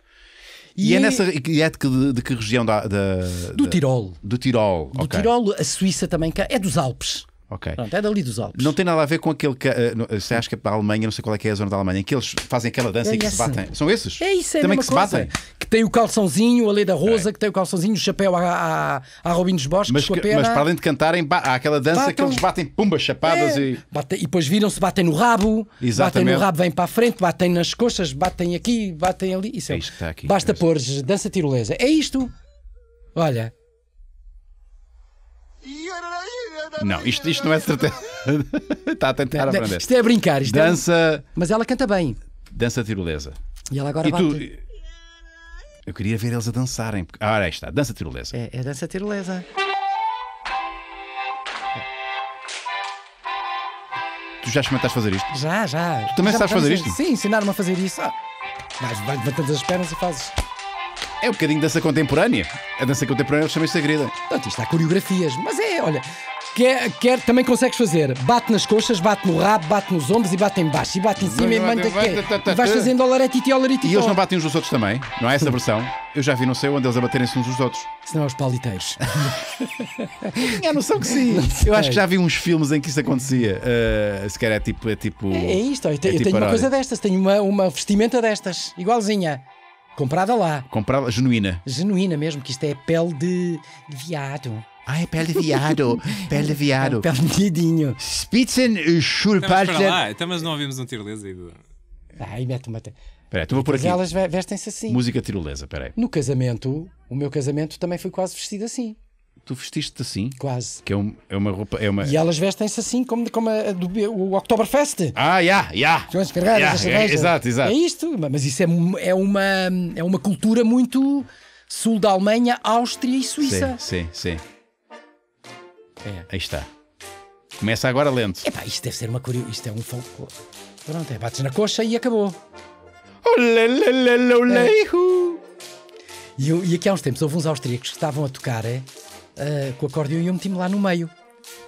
E, e, é nessa e é de que, de que região da, da do Tirol? Do Tirol. Do okay. Tirol, a Suíça também é dos Alpes. Ok. Pronto, é dali dos Alpes. Não tem nada a ver com aquele que. Eh, uh, que é para a Alemanha, não sei qual é que é a zona da Alemanha, que eles fazem aquela dança é e que é se assim. batem. São esses? É isso, é Também que se coisa. batem. Que tem o calçãozinho, a lei da Rosa, é. que tem o calçãozinho, o chapéu a, a, a dos Bosques, mas, que, mas para além de cantarem, há aquela dança que eles batem pumba, chapadas é. e. Bate, e depois viram-se, batem no rabo, Exatamente. batem no rabo, vêm para a frente, batem nas coxas, batem aqui, batem ali. Isso é, é isto que está aqui. Basta é pôr dança tirolesa. É isto. Olha. Não, isto, isto não é certeza. Está a tentar aprender. Isto é brincar. Isto é- dança. É... Mas ela canta bem. Dança tirolesa. E ela agora e bate. Tu... Eu queria ver eles a dançarem. Ah, aí está. Dança tirolesa. É, é dança tirolesa. Tu já experimentaste fazer isto? Já, já. Tu também já sabes fazer isto? Sim, ensinaram-me a fazer isso. Ah, vais, levantando as pernas e fazes. É um bocadinho dança contemporânea. A dança contemporânea chama-se Portanto, Isto há coreografias, mas é, olha, quer, quer, também consegues fazer. Bate nas coxas, bate no rabo, bate nos ombros e bate em baixo. E bate em cima e manda que é. Vais fazendo olaretiti, olaretiti. E eles não batem uns nos outros também? Não é essa versão? Eu já vi, não sei onde eles a baterem-se uns dos outros. não é os paliteiros. Tinha a noção que sim. Eu acho que já vi uns filmes em que isso acontecia. Uh, eh, quer é tipo. É, tipo, é, é isto. Eu, é tipo tenho uma coisa destas. Tenho uma, uma vestimenta destas. Igualzinha. Comprada lá. Comprada, genuína. Genuína mesmo, que isto é pele de, de viado. Ai, pele viado. pele viado. Perdidinho. Spitzen Schulparten. Então, mas não ouvimos um tirolesa aí do. Ai, mete-me até. Peraí, tu então vou por aqui. elas vestem-se assim. Música tirolesa, peraí. No casamento, o meu casamento também foi quase vestido assim. Tu vestiste assim? Quase. Que é, um, é uma roupa. É uma... E elas vestem-se assim, como, como a, do, o Oktoberfest. Ah, já, já. É, exato, exato. É isto. Mas isso é, é, uma, é uma cultura muito sul da Alemanha, Áustria e Suíça. Sim, sim, sim. É. Aí está. Começa agora lento. Epá, isto deve ser uma curiosidade. Isto é um folclore. Pronto, é bates na coxa e acabou. É. E, eu, e aqui há uns tempos houve uns austríacos que estavam a tocar é, uh, com o acordeão e eu meti-me lá no meio.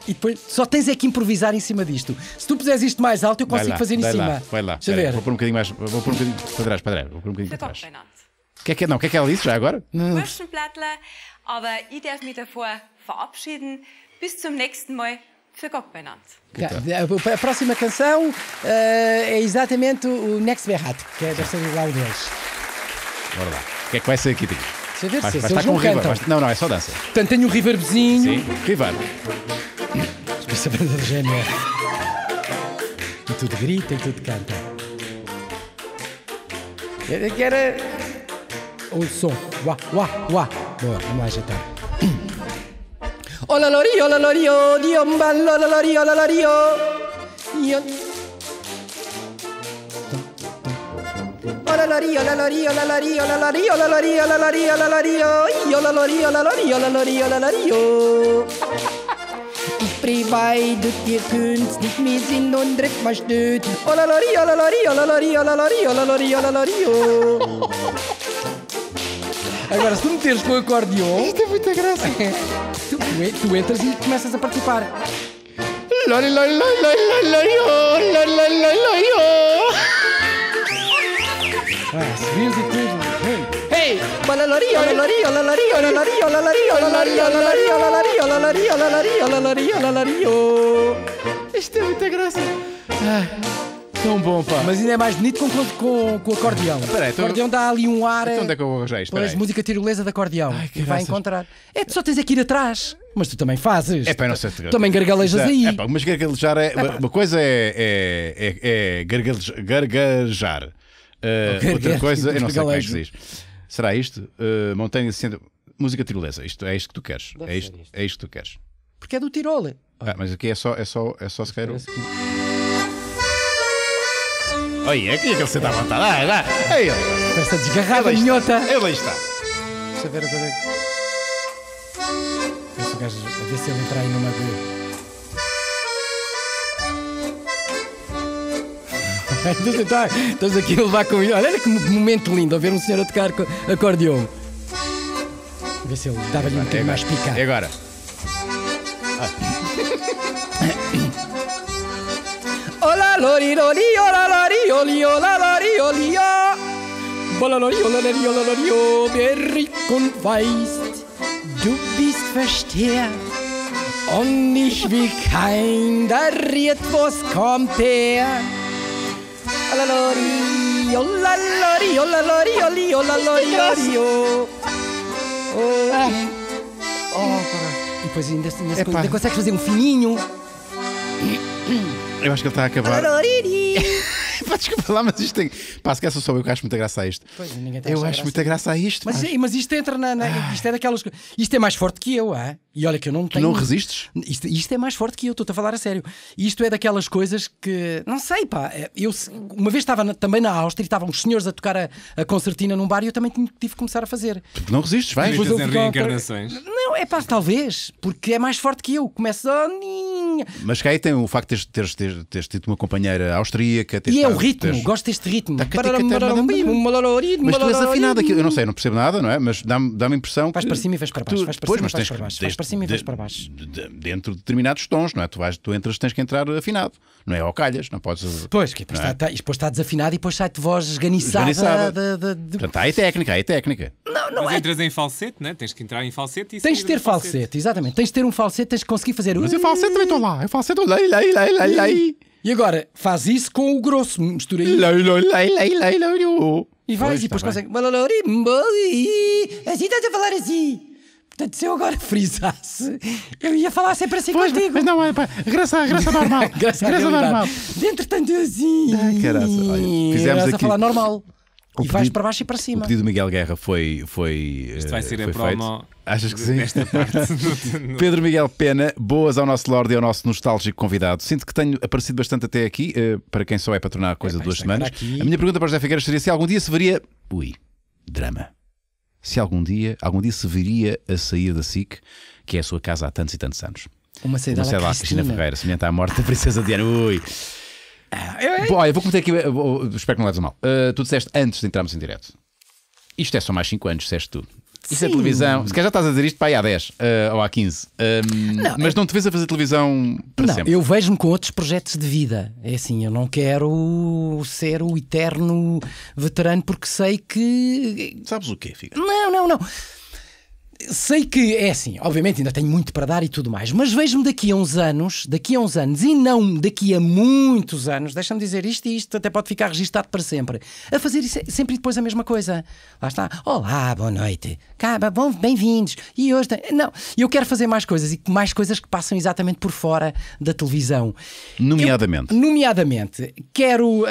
E depois só tens é que improvisar em cima disto. Se tu puseres isto mais alto, eu consigo lá, fazer em cima. Lá, vai lá, Deixa ver. Vou pôr um bocadinho mais. Vou pôr um bocadinho para trás, para trás. Vou pôr um bocadinho para trás. O que é que, é, não, o que é que ela é disse já agora? Não. aber ich darf mich davor verabschieden. Bis zum nächsten Mal. Ficou combinado. A próxima canção uh, é exatamente o Next Berrat, que é da Sérgio deles. Bora lá. O que é que vai ser aqui, Tigo? Deixa ver se é vai, estar com o river, vai, Não, não, é só dança. Portanto, tenho um reverbzinho. Sim, river. Essa banda de gênio é- E tudo grita e tudo canta. É, era... O som. Uá, uá, uá. Boa, vamos lá jantar. Ola lorio, ola lorio, diom ballo, ola lorio, ola lorio. Ola lorio, ola lorio, ola lorio, ola lorio, ola lorio, ola lorio, ola lorio. Ola lorio, ola lorio, ola lorio, ola lorio. Ich preweide, ihr könnt's nicht mehr sehen und dreck mal stört. Ola lorio, ola lorio, ola lorio, ola lorio, ola Agora, se meteres com o acordeon. Isto é muita graça. Tu, tu entras e começas a participar. Ah, subimos e tudo. Hey! Isto é muita graça. Ah. Tão bom, pá. Mas ainda é mais bonito com, com, com acordeão. Espera então- O acordeão dá ali um ar. Então eh, onde é que eu vou arranjar isto? música tirolesa de acordeão. Ai, que vai encontrar. É, tu só tens aqui ir atrás. Mas tu também fazes. É pá, não sei Tu, Também gargalejas aí. É pá, mas gargalejar é. é uma coisa é, é, é, é gargajar. Uh, eh, oh, outra coisa, eu não sei como é que diz. Será isto? Uh, montanha sendo Música tirolesa. Isto, é isto que tu queres. É isto, é isto que tu queres. Porque é do Tirol. Ah, mas aqui é só, é só, é só se calhar. Olha, é aqui que você tá está a contar. Ah, lá. aí. ele. Esta desgarrada minhota. Ele aí está. Deixa ver a Esse gajo, a ver se ele entrar aí numa de. Então, então, Estás aqui a levar com ele. Olha que momento lindo, a ver um senhor a tocar acordeão. A ver se ele dava-lhe um bocadinho mais picado. E agora? lori lori ola lori oli ola lori oli ja. Bollalori ola lori ola lori o, wer rick und weißt, du bist Versteher und nicht wie kein, der riet, was kommt her. Ola lori, ola lori, ola lori, oli ola lori lori o. Oh, oh, depois ainda, ainda, ainda consegue fazer um fininho? Eu acho que ele está a acabar. Pá, desculpa lá, mas isto tem. Pá, se sou eu que acho muita graça a isto. Pois, ninguém tá eu acho muita graça a isto. Mas, mas isto entra na. na ah. Isto é daquelas Isto é mais forte que eu, é. E olha que eu não tenho. Tu não resistes? Isto, isto é mais forte que eu, estou-te a falar a sério. Isto é daquelas coisas que. Não sei, pá. É, eu, uma vez estava na, também na Áustria e estavam os senhores a tocar a, a, concertina num bar e eu também tive que começar a fazer. Porque não resistes, vai. Depois eu reencarnações. Não, é pá, talvez. Porque é mais forte que eu. Começo. Oh, sozinha. Mas cá tem o facto de teres, teres, teres, tido uma companheira austríaca. e é o ritmo, teres... gosto deste tá, ritmo. Mas tu és afinada, eu não sei, não percebo nada, não é? Mas dá-me dá a impressão. que para cima e vais para baixo. para cima e vais para baixo. Vais para cima e vais para baixo. Dentro de determinados tons, não é? Tu, vais, tu entras, tens que entrar afinado. Não é ao calhas, não podes. Pois, que depois, tá, é? está, depois está desafinado e depois sai-te voz esganiçada. esganiçada. De, de, de... Portanto, há aí técnica, há aí técnica. Não, não Mas é... entras em falsete, né? Tens que entrar em falsete e Tens de ter falsete, exatamente. Tens de ter um falsete, tens que conseguir fazer. Mas o falsete também estou lá. Eu faço é do lei, lei, lei, lei, lei. E agora, faz isso com o grosso. Mistura aí. Lei, lei, lei, lei, lei, lei. E vai, Pois, e depois tá consegue. Assim estás a falar assim. Portanto, se eu agora frisasse, eu ia falar sempre assim Pois, contigo. mas não é, pá. Graça, graça normal. Graça graça normal. dentro eu assim. Ah, caraças, olha, fizemos Eras a falar normal. O e pedido, vais para baixo e para cima. O pedido do Miguel Guerra foi. foi Isto vai eh, ser a promo. Feito. Achas que sim? Pedro Miguel Pena, boas ao nosso Lorde e ao nosso nostálgico convidado. Sinto que tenho aparecido bastante até aqui, eh, para quem só é patronar coisa é, duas semanas. A minha pergunta para José Figueiredo seria se algum dia se veria. Ui, drama. Se algum dia, algum dia se viria a sair da SIC, que é a sua casa há tantos e tantos anos. Uma saída, Uma saída lá, Cristina. Cristina Ferreira, semelhante à morte da Princesa Diana. Ui. É, eu, Bom, vou cometer aqui. espero que não leves a mal. Uh, tu disseste antes de entrarmos em direto. Isto é só mais 5 anos, disseste tu. Isso é Sim. é televisão. Se calhar já estás a dizer isto para aí há 10 uh, ou há 15. não, mas é- não te vês a fazer televisão para não, sempre. Eu vejo-me com outros projetos de vida. É assim, eu não quero ser o eterno veterano porque sei que. Sabes o quê, Figueiredo? Não, não, não sei que é assim, obviamente ainda tenho muito para dar e tudo mais, mas vejo-me daqui a uns anos, daqui a uns anos, e não daqui a muitos anos, deixa-me dizer isto e isto até pode ficar registado para sempre, a fazer sempre e depois a mesma coisa. Lá está, olá, boa noite, caba, bem-vindos, e hoje. Tem... Não, eu quero fazer mais coisas e mais coisas que passam exatamente por fora da televisão. Nomeadamente. Eu, nomeadamente, quero.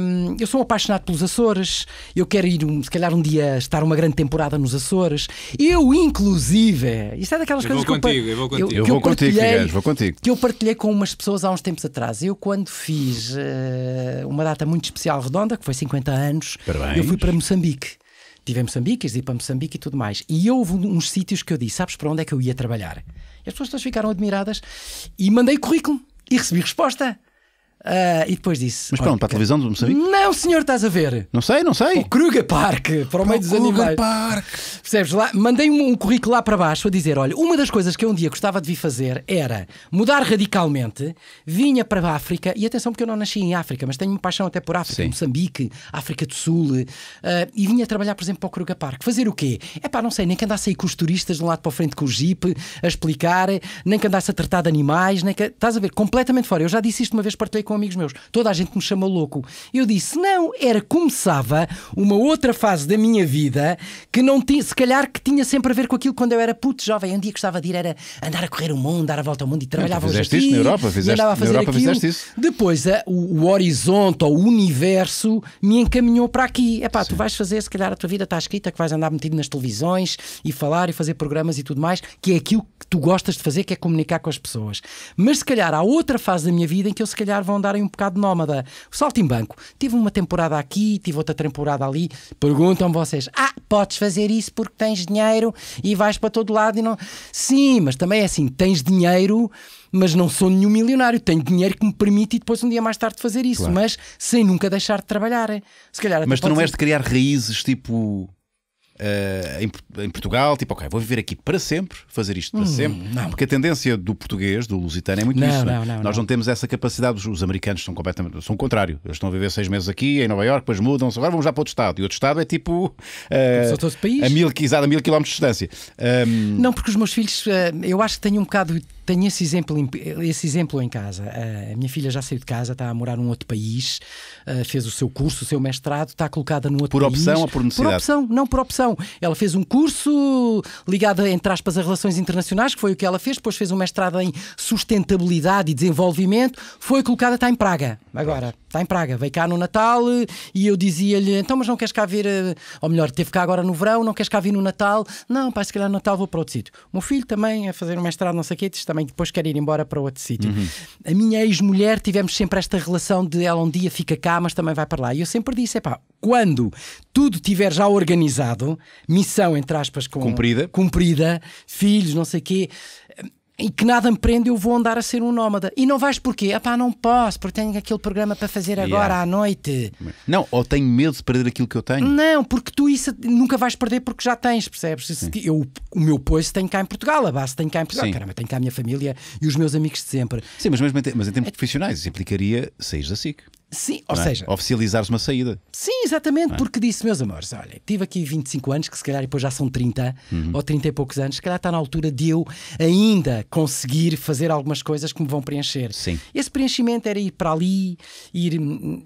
Hum, eu sou um apaixonado pelos Açores, eu quero ir, um, se calhar, um dia estar uma grande temporada nos Açores, eu, inclusive, Inclusive. É. Isto é daquelas eu coisas vou que contigo, eu, vou contigo. Eu, eu vou, contigo vou contigo, Que eu partilhei com umas pessoas há uns tempos atrás. Eu, quando fiz uh, uma data muito especial redonda, que foi 50 anos, Parabéns. eu fui para Moçambique. Estive em Moçambique, ir para Moçambique e tudo mais. E houve uns sítios que eu disse: sabes para onde é que eu ia trabalhar? E as pessoas todas ficaram admiradas e mandei currículo e recebi resposta. Uh, e depois disse. Mas pronto, para a televisão do Moçambique? Não, senhor, estás a ver. Não sei, não sei. O Kruger Park, para o meio dos Kruger animais. Park. Percebes? Lá, mandei um, um currículo lá para baixo a dizer: olha, uma das coisas que eu um dia gostava de vir fazer era mudar radicalmente, vinha para a África, e atenção, porque eu não nasci em África, mas tenho uma paixão até por África, Sim. Moçambique, África do Sul, uh, e vinha trabalhar, por exemplo, para o Kruger Park. Fazer o quê? É pá, não sei, nem que andasse aí com os turistas de um lado para a frente com o jeep a explicar, nem que andasse a tratar de animais, nem que. Estás a ver? Completamente fora. Eu já disse isto uma vez, partei com amigos meus. Toda a gente me chama louco. Eu disse: não, era começava uma outra fase da minha vida que não tinha, se calhar que tinha sempre a ver com aquilo quando eu era puto jovem. Um dia gostava de ir era andar a correr o mundo, dar a volta ao mundo e então, trabalhava hoje aqui, isto na Europa, fizeste, a fazer na Europa aquilo. fizeste isso. Depois a, o, o, horizonte ou o universo me encaminhou para aqui. É pá, tu vais fazer, se calhar a tua vida está escrita, que vais andar metido nas televisões e falar e fazer programas e tudo mais, que é aquilo que tu gostas de fazer, que é comunicar com as pessoas. Mas se calhar há outra fase da minha vida em que eu se calhar vão andarem um bocado nómada. O Saltimbanco, tive uma temporada aqui, tive outra temporada ali. Perguntam vocês: ah, podes fazer isso porque tens dinheiro e vais para todo lado e não. Sim, mas também é assim: tens dinheiro mas não sou nenhum milionário. Tenho dinheiro que me permite e depois um dia mais tarde fazer isso, claro. mas sem nunca deixar de trabalhar. Se calhar mas tu não és de criar raízes tipo Uh, em, em, Portugal, tipo, ok, vou viver aqui para sempre, fazer isto para hum, sempre, não. porque a tendência do português, do lusitano, é muito não, isso. Não, é? Nós não, temos essa capacidade, os, americanos são completamente, são o contrário. Eles estão a viver seis meses aqui, em Nova York, depois mudam-se, agora vamos já para outro estado. E outro estado é tipo uh, a mil, a mil quilómetros de distância. Um... Não, porque os meus filhos, eh, eu acho que têm um bocado tenho esse exemplo, esse exemplo em casa. A minha filha já saiu de casa, está a morar num outro país, eh, fez o seu curso, o seu mestrado, está colocada num outro por país. Por opção ou por necessidade? Por opção, não por opção. Ela fez um curso ligado, entre aspas, a relações internacionais, que foi o que ela fez, depois fez um mestrado em sustentabilidade e desenvolvimento, foi colocada, está em Praga agora está em Praga, veio cá no Natal e eu dizia-lhe: então, mas não queres cá vir? Eh, ou melhor, teve cá agora no verão, não queres cá vir no Natal? Não, pai, se calhar no Natal vou para outro sítio. O meu filho também a fazer um mestrado, não sei o quê, diz também que depois quer ir embora para outro sítio. Uhum. A minha ex-mulher, tivemos sempre esta relação de ela um dia fica cá, mas também vai para lá. E eu sempre disse: é pá, quando tudo tiver já organizado, missão entre aspas com, cumprida. cumprida, filhos, não sei o quê e que nada me prende, eu vou andar a ser um nómada. E não vais porquê? Ah pá, não posso, porque tenho aquele programa para fazer agora yeah. à noite. Não, ou tenho medo de perder aquilo que eu tenho. Não, porque tu isso nunca vais perder porque já tens, percebes? Eu, o meu poço tem cá em Portugal, a base tem cá em Portugal. Sim. Caramba, tem cá a minha família e os meus amigos de sempre. Sim, mas, mas, mas em termos é... profissionais, isso implicaria sair da SIC. Sim, ou é? seja, oficializares uma saída. Sim, exatamente, é? porque disse, meus amores, olha, tive aqui 25 anos, que se calhar depois já são 30 uhum. ou 30 e poucos anos, se calhar está na altura de eu ainda conseguir fazer algumas coisas que me vão preencher. Sim. Esse preenchimento era ir para ali, ir.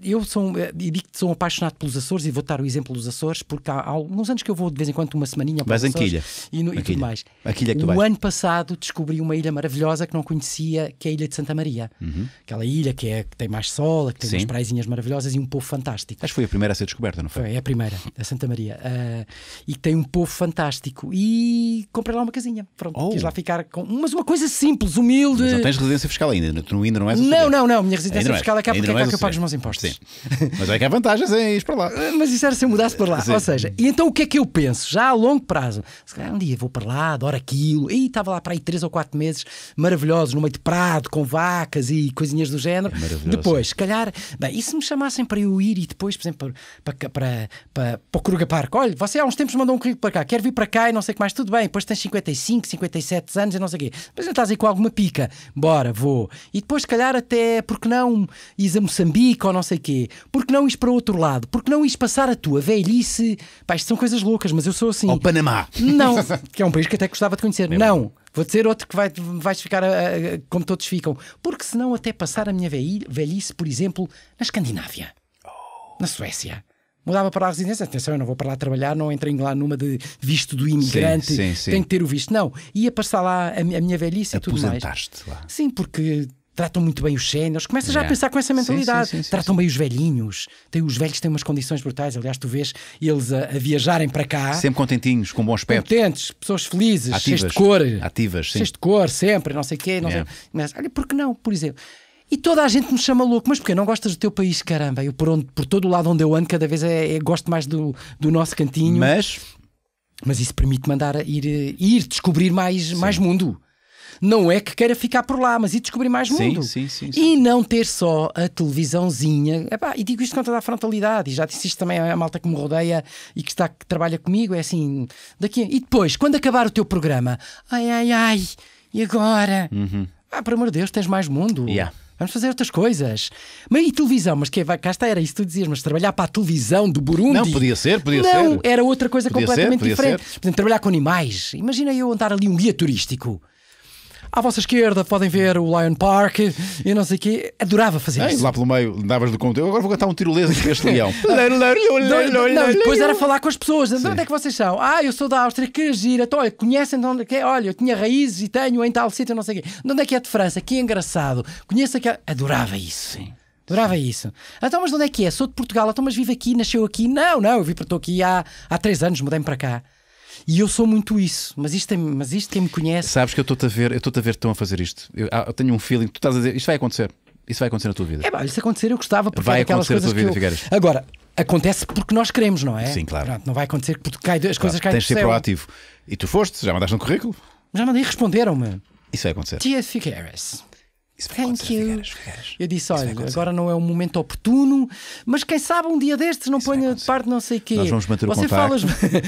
Eu sou, eh, e digo que sou apaixonado pelos Açores e vou dar o exemplo dos Açores, porque há, alguns anos que eu vou de vez em quando uma semaninha para Vais Açores, em Quilha. E, no, e tudo mais. A Quilha que tu o vais. ano passado descobri uma ilha maravilhosa que não conhecia, que é a Ilha de Santa Maria. Uhum. Aquela ilha que, é, que tem mais sol, que tem Sim. mais praizinhas maravilhosas e um povo fantástico. Acho que foi a primeira a ser descoberta, não foi? Foi, é a primeira, a Santa Maria. Uh, e tem um povo fantástico. E comprei lá uma casinha. Pronto, oh. quis lá ficar com. Mas uma coisa simples, humilde. Mas não tens residência fiscal ainda, tu ainda não és Não, não, não. Minha residência ainda fiscal é cá é porque é cá é que eu pago os meus impostos. Sim. Mas é que há vantagens em ir para lá. Ah, mas isso era se eu mudasse para lá. Sim. Ou seja, e então o que é que eu penso? Já a longo prazo, se calhar um dia vou para lá, adoro aquilo. E estava lá para aí três ou quatro meses maravilhosos, no meio de prado, com vacas e coisinhas do género. É Depois, se calhar Bem, e se me chamassem para eu ir e depois, por exemplo, para, para, para, para, o Kruger Park? Olha, você há uns tempos mandou um currículo para cá, quer vir para cá e não sei o que mais, tudo bem, depois tens 55, 57 anos e não sei o quê. Mas já estás aí com alguma pica, bora, vou. E depois, se calhar, até, porque não ires a Moçambique ou não sei o quê? Porque não ires para outro lado? Porque não ires passar a tua velhice? Pá, isto são coisas loucas, mas eu sou assim. Ao Panamá. Não, que é um país que até gostava de conhecer. Não. Vou dizer outro que vai, vais ficar como todos ficam. Porque senão até passar a minha velhice, por exemplo, na Escandinávia, oh. na Suécia. Mudava para a residência, atenção, eu não vou para lá trabalhar, não entrei lá numa de visto do imigrante, sim, sim, sim. tenho que ter o visto. Não, ia passar lá a, a minha velhice e tudo mais. Lá. Sim, porque tratam muito bem os séniores, começa yeah. já a pensar com essa mentalidade. Sim, sim, sim, tratam bem os velhinhos. Tem, os velhos têm umas condições brutais. Aliás, tu vês eles a, a viajarem para cá. Sempre contentinhos, com bom aspecto. Contentes, pessoas felizes, ativas, cheias de cor. Ativas, sim. Cheias de cor, sempre, não sei o quê. Não yeah. sei. Mas, olha, por que não, por exemplo? E toda a gente me chama louco, mas porque não gostas do teu país, caramba? Eu por, onde, por todo o lado onde eu ando, cada vez é, é gosto mais do, do nosso cantinho. Mas, mas isso permite mandar a ir, eh, ir descobrir mais, mais mundo. Não é que queira ficar por lá, mas e descobrir mais mundo. Sim, sim, sim, sim. E não ter só a televisãozinha. Epá, e digo isto com toda a frontalidade, e já disse isto também à malta que me rodeia e que, está, que trabalha comigo. É assim, daqui. E depois, quando acabar o teu programa, ai, ai, ai, e agora? Uhum. Ah, pelo amor de Deus, tens mais mundo. Yeah. Vamos fazer outras coisas. Mas e televisão? Mas que é, cá está, era isso que tu dizias, mas trabalhar para a televisão do Burundi. Não, podia ser, podia não, ser. era outra coisa podia completamente ser, diferente. Ser. exemplo, trabalhar com animais. Imagina eu andar ali um guia turístico à vossa esquerda podem ver o Lion Park e não sei o quê. Adorava fazer isso. Lá pelo meio davas do conteúdo. Agora vou cantar um tirolesa com este leão. depois era falar com as pessoas. De onde é que vocês são? Ah, eu sou da Áustria. Que gira. Então, olha, conhecem de onde é que é? Olha, eu tinha raízes e tenho em tal sítio, não sei o quê. De onde é que é de França? Que engraçado. Conheço aquela. Adorava isso. Sim. Adorava isso. Então, mas de onde é que é? Sou de Portugal, então, mas vivo aqui, nasceu aqui. Não, não, eu vim para estou aqui há, há três anos, mudei-me para cá. E eu sou muito isso, mas isto, é, mas isto quem me conhece. Sabes que eu estou-te a ver, eu estou a ver estão a fazer isto. Eu, ah, eu, tenho um feeling, tu estás a dizer, isto vai acontecer. Isso vai acontecer na tua vida. É bem, se acontecer eu gostava, porque vai é aquelas acontecer coisas na tua vida, que eu... Agora, acontece porque nós queremos, não é? Sim, claro. Pronto, não vai acontecer porque cai, as claro, coisas caem Tens de ser proativo. E tu foste, já mandaste um currículo? Já mandei, responderam-me. Isso vai acontecer. Tia Harris. Isso Thank you. Figueiras, Figueiras. Eu disse: olha, agora não é um momento oportuno, mas quem sabe um dia destes não ponha é de parte não sei quê. Nós vamos manter o contacto.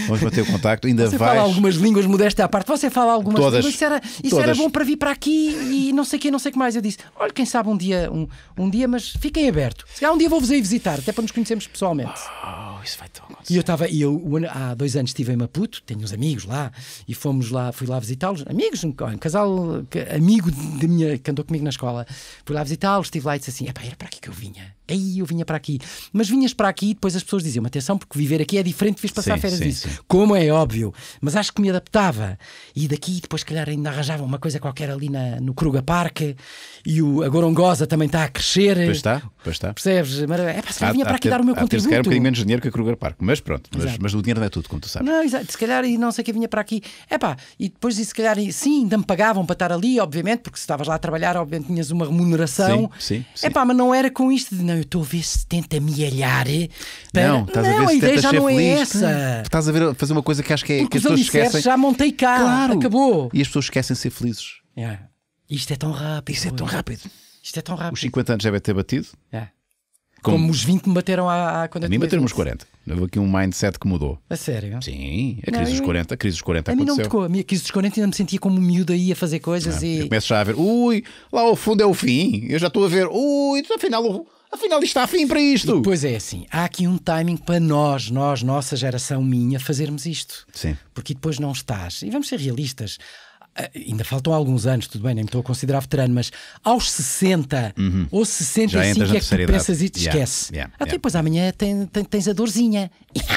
vamos manter o contacto. Ainda você vais... fala algumas línguas modesta à parte, você fala algumas todas, línguas. Isso, era, isso era bom para vir para aqui e não sei quê, não sei o que mais. Eu disse: olha, quem sabe um dia, um, um dia, mas fiquem aberto. Se há um dia vou-vos aí visitar, até para nos conhecermos pessoalmente. Oh, isso vai tão acontecer. E eu estava, e eu há dois anos estive em Maputo, tenho uns amigos lá, e fomos lá, fui lá visitá-los, amigos, um, um casal amigo da minha, que andou comigo na escola escola, fui lá visitá-lo, estive lá e disse assim: era para aqui que eu vinha. Aí eu vinha para aqui. Mas vinhas para aqui e depois as pessoas diziam: atenção, porque viver aqui é diferente de vires passar sim, férias sim, disso. Sim. Como é óbvio. Mas acho que me adaptava. E daqui depois, se calhar, ainda arranjava uma coisa qualquer ali na, no Kruger Park. E o, a Gorongosa também está a crescer. Pois está, pois está. Percebes? Mas, é pá, se calhar vinha há, para aqui dar o meu contributo. Se um bocadinho menos dinheiro que a Kruger Park. Mas pronto, mas, mas, o dinheiro não é tudo, como tu sabes. Não, exato. Se calhar, e não sei que vinha para aqui. É pá, e depois, e se calhar, sim, ainda me pagavam para estar ali, obviamente, porque se estavas lá a trabalhar, obviamente tinhas uma remuneração. Sim, sim. É pá, mas não era com isto de não, eu estou a ver se tenta me alhar. Eh, para... Não, estás não, a ver se tenta já ser não é essa. Tu estás a ver, fazer uma coisa que acho que, é, que as pessoas esquecem. Já montei cá, claro. acabou. E as pessoas esquecem de ser felizes. É. Isto é tão rápido. Isto é tão rápido. Isto é tão rápido. Os 50 anos devem ter batido. É. Como... Como, os 20 me bateram há, à quando a mim bateram uns 40. Houve aqui um mindset que mudou. A sério? Sim, a crise não, dos 40, a crise dos 40 a aconteceu. Mim não tocou. A minha crise dos 40 ainda me sentia como miúdo aí a fazer coisas não, e. Eu começo já a ver, ui, lá ao fundo é o fim. Eu já estou a ver, ui, afinal o Afinal, isto está afim para isto. Pois é, assim. Há aqui um timing para nós, nós, nossa geração minha, fazermos isto. Sim. Porque depois não estás. E vamos ser realistas. Ah, ainda faltam alguns anos, tudo bem, nem me estou a considerar veterano, mas aos 60 uhum. ou 65 é que tu pensas e te yeah. esquece. Yeah. Até yeah. depois amanhã ten, tens a dorzinha.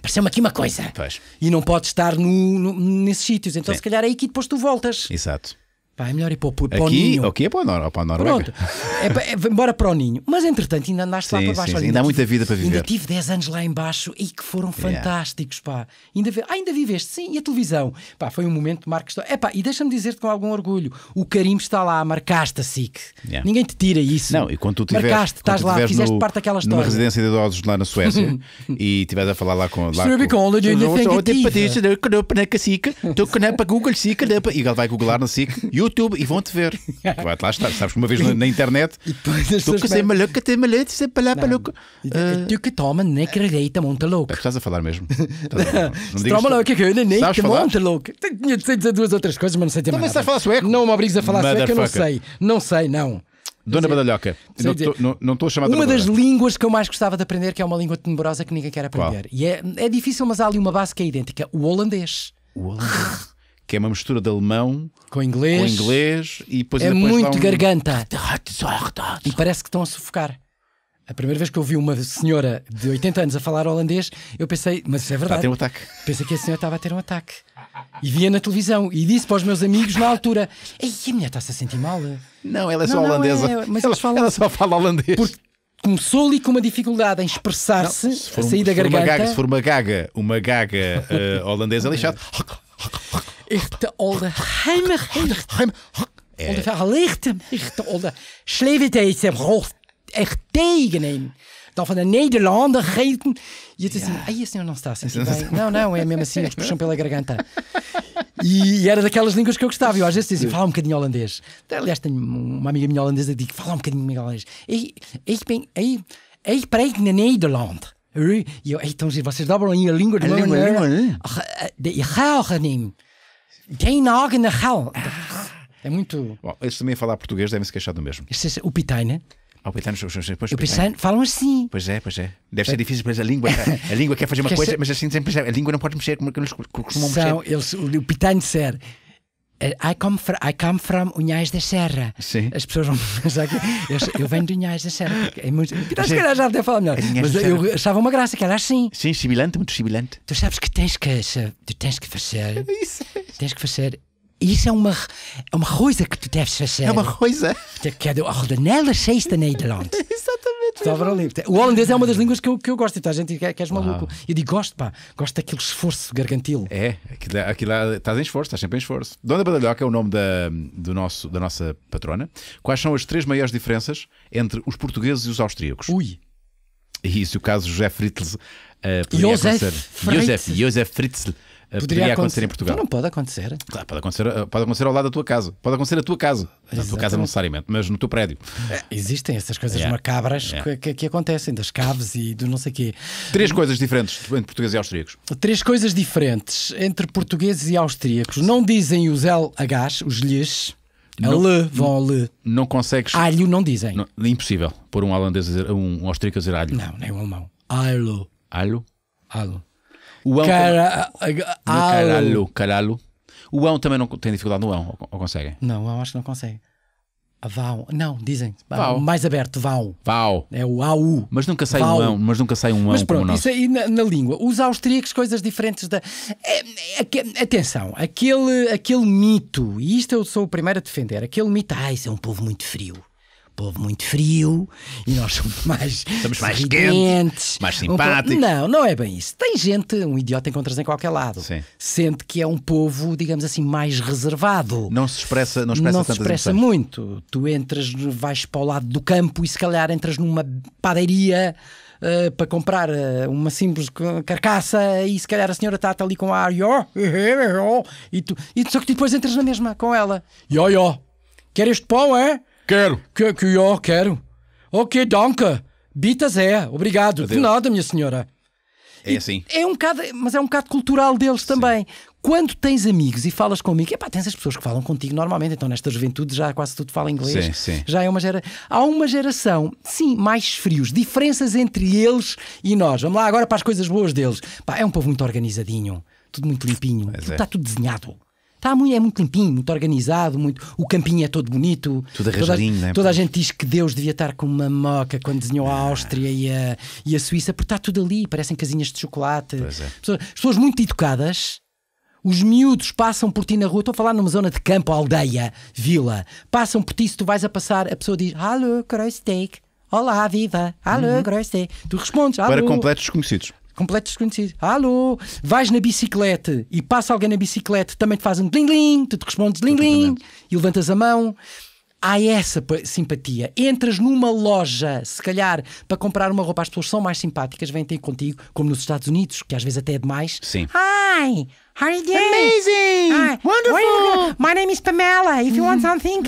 Pareceu-me aqui uma coisa. Pois. E não podes estar no, no, nesses sítios. Então, Sim. se calhar é aí que depois tu voltas. Exato. Pá, é melhor ir para o, para aqui, o Ninho. Aqui é para a, Nor para a Noruega. Pronto, é, é, embora para o Ninho. Mas entretanto, ainda andaste sim, lá para baixo. Sim, ainda há muita vida para viver. Ainda tive 10 anos lá embaixo e que foram fantásticos, pá. Ainda, ah, ainda viveste, sim. E a televisão? Pá, foi um momento de marco histórico. É e deixa-me dizer-te com algum orgulho: o carimbo está lá, marcaste a SIC. Yeah. Ninguém te tira isso. Não, e quando tu tiveres, marcaste, estás lá, fizeste no, parte daquela história. Numa residência de idosos lá na Suécia e estiveres a falar lá com. estou com a Google SIC é e ele vai googlar na SIC. YouTube e vão-te ver. Vai lá estar, sabes uma vez na, na internet. Estou que sei maluco, até maluco, se para lá, é Tu que toma, nem que monta louco. É que estás a falar mesmo. Toma Louca é que eu nem que monta louco. Tinha de dizer duas outras coisas, mas não sei também. Então, também estás a falar sueco? Não me obrigues a falar sueco, eu não sei. Não sei, não. Dona dizer, Badalhoca, não estou, não, não estou a chamar Uma das línguas que eu mais gostava de aprender, que é uma língua tenebrosa que ninguém quer aprender. Qual? E é, é difícil, mas há ali uma base que é idêntica: o holandês. O holandês. que é uma mistura de alemão com inglês, com inglês e depois é muito um... garganta tá, tá, tá, e parece que estão a sufocar. A primeira vez que eu vi uma senhora de 80 anos a falar holandês, eu pensei, mas isso é verdade. Está a ter um ataque. Pensei que a senhora estava a ter um ataque. E via na televisão e disse para os meus amigos na altura: Ei, a mulher está-se a sentir mal. Não, ela é não, só não, é, holandesa. É, mas ela, falam, ela, só fala holandês. Porque começou ali com uma dificuldade em expressar-se, a sair da garganta. Gaga, se for uma gaga, uma gaga uh, holandesa, ela é Echte oude heimer. Heimer. Onder verlichte echte oude slevenheid. Eh, echt tegen da Dan van de Nederlander geiten. Je te zien. Aí, senhor Anastácio. Não, não, é mesmo assim, a expressão pela garganta. E era daquelas línguas que eu gostava. Eu às vezes dizia, fala um bocadinho holandês. Aliás, tenho uma amiga minha holandesa que diz, fala um bocadinho holandês. Aí, aí, aí, aí, aí, aí, aí, e eu, então, vocês dobram aí a língua de uma a maneira... Língua, né? língua. Geen eigene gel. É muito... Bom, eles também a falar português devem se queixar do mesmo. É o pitaina... né ah, o nos é. falam assim. Pois é, pois é. Deve ser difícil, pois a língua, é- a, língua quer fazer uma coisa, mas assim sempre A língua não pode mexer como eles costumam mexer. São, eles, o, o pitanho eh, I come, from, I come from Unhais da Serra. Sim. As pessoas vão pensar que eu, eu venho de Unhais da Serra. É muito, que então, se calhar já até falar melhor. Mas eu achava uma graça que era assim. Sim, sibilante, muito sibilante. Tu sabes que tens que, tu tens que fazer. Isso. É. Tens que fazer isso é uma, é uma coisa que tu deves fazer. É uma coisa. Que é a Rodanela seis da Nederland. Exatamente. O holandês é uma das línguas que eu, que eu gosto. Então a gente quer é, que és maluco. Ah. Eu digo, gosto, pá. Gosto daquele esforço gargantilo. É, aquilo, é, aquilo estás em esforço, estás sempre em esforço. Dona Badalhoca é o nome da, do nosso, da nossa patrona. Quais são as três maiores diferenças entre os portugueses e os austríacos? Ui. E se o caso José Fritzl. Uh, Josef, Fritzl. Josef, Josef Fritzl eh, poderia, poderia acontecer, acontecer, em Portugal. Então não pode acontecer. Claro, pode acontecer. Eh, pode acontecer ao lado da tua casa. Pode acontecer na tua casa. Na tua casa não necessariamente, mas no teu prédio. É, existem essas coisas yeah. É, macabras yeah. É. Que, que, acontecem, das caves e do não sei quê. Três coisas diferentes entre portugueses e austríacos. Três coisas diferentes entre portugueses e austríacos. Não dizem os LHs, os lhes. Não, le, vão le. Não consegues. Alho não dizem. Não, impossível pôr um holandês a dizer, um austríaco a dizer alho. Não, nem um alemão. Alho. Alho? Alho. O ão Cara... Caralho, caralho. O ão também não tem dificuldade no ão, ou, conseguem? Não, o ão acho que não consegue. Vão, não, dizem. Vau. Mais aberto, vão. Vau. É o AU. Mas nunca sai um ão, mas nunca sai um ão. Mas pronto, isso aí na, na, língua. Os austríacos, coisas diferentes da. É, é, atenção, aquele, aquele mito, e isto eu sou o primeiro a defender, aquele mito, ai, ah, isso é um povo muito frio povo muito frio e nós somos mais, somos mais, quentes, mais simpáticos. Um Não, não é bem isso. Tem gente, um idiota encontras em qualquer lado. Sim. Sente que é um povo, digamos assim, mais reservado. Não se expressa, não expressa não se expressa muito. Tu entras, vais para o lado do campo e se calhar entras numa padaria. Uh, para comprar uh, uma simples carcaça e se calhar a senhora está ali com a ar eh, oh", e tu, e só que depois entras na mesma com ela. Yo, yo, quer este pão, é? Quero. Que, que eu quero. Ok, danke. Bitas é. Obrigado. Adeus. De nada, minha senhora. É assim. é um bocado, mas é um bocado cultural deles também. Sim. Quando tens amigos e falas comigo, epá, tens as pessoas que falam contigo normalmente, então nesta juventude já quase tudo fala inglês. Sim, sim. Já é uma geração. Há uma geração, sim, mais frios, diferenças entre eles e nós. Vamos lá agora para as coisas boas deles. Pá, é um povo muito organizadinho, tudo muito limpinho, tudo é. está tudo desenhado. Está muito, é muito limpinho, muito organizado, muito, o campinho é todo bonito. Tudo toda, né? toda a gente diz que Deus devia estar com uma moca quando desenhou a Áustria e, a, e a Suíça, porque está tudo ali, parecem casinhas de chocolate. É. Pessoas, pessoas, muito educadas. Os miúdos passam por ti na rua, estou a falar numa zona de campo, aldeia, vila. Passam por ti, se tu vais a passar, a pessoa diz: Alô, Croy Steak. Olá, viva! Alô, uhum. Groste! Tu respondes, Alô. Para completos desconhecidos completo desconhecido. Alô, vais na bicicleta e passa alguém na bicicleta, também te faz um blim tu te respondes blim-blim e levantas a mão. Há essa simpatia. Entras numa loja, se calhar, para comprar uma roupa, as pessoas são mais simpáticas, vêm ter contigo, como nos Estados Unidos, que às vezes até é demais. Sim. Ai. How are you doing? Amazing! Wonderful! My name is Pamela. If you want uhum. something.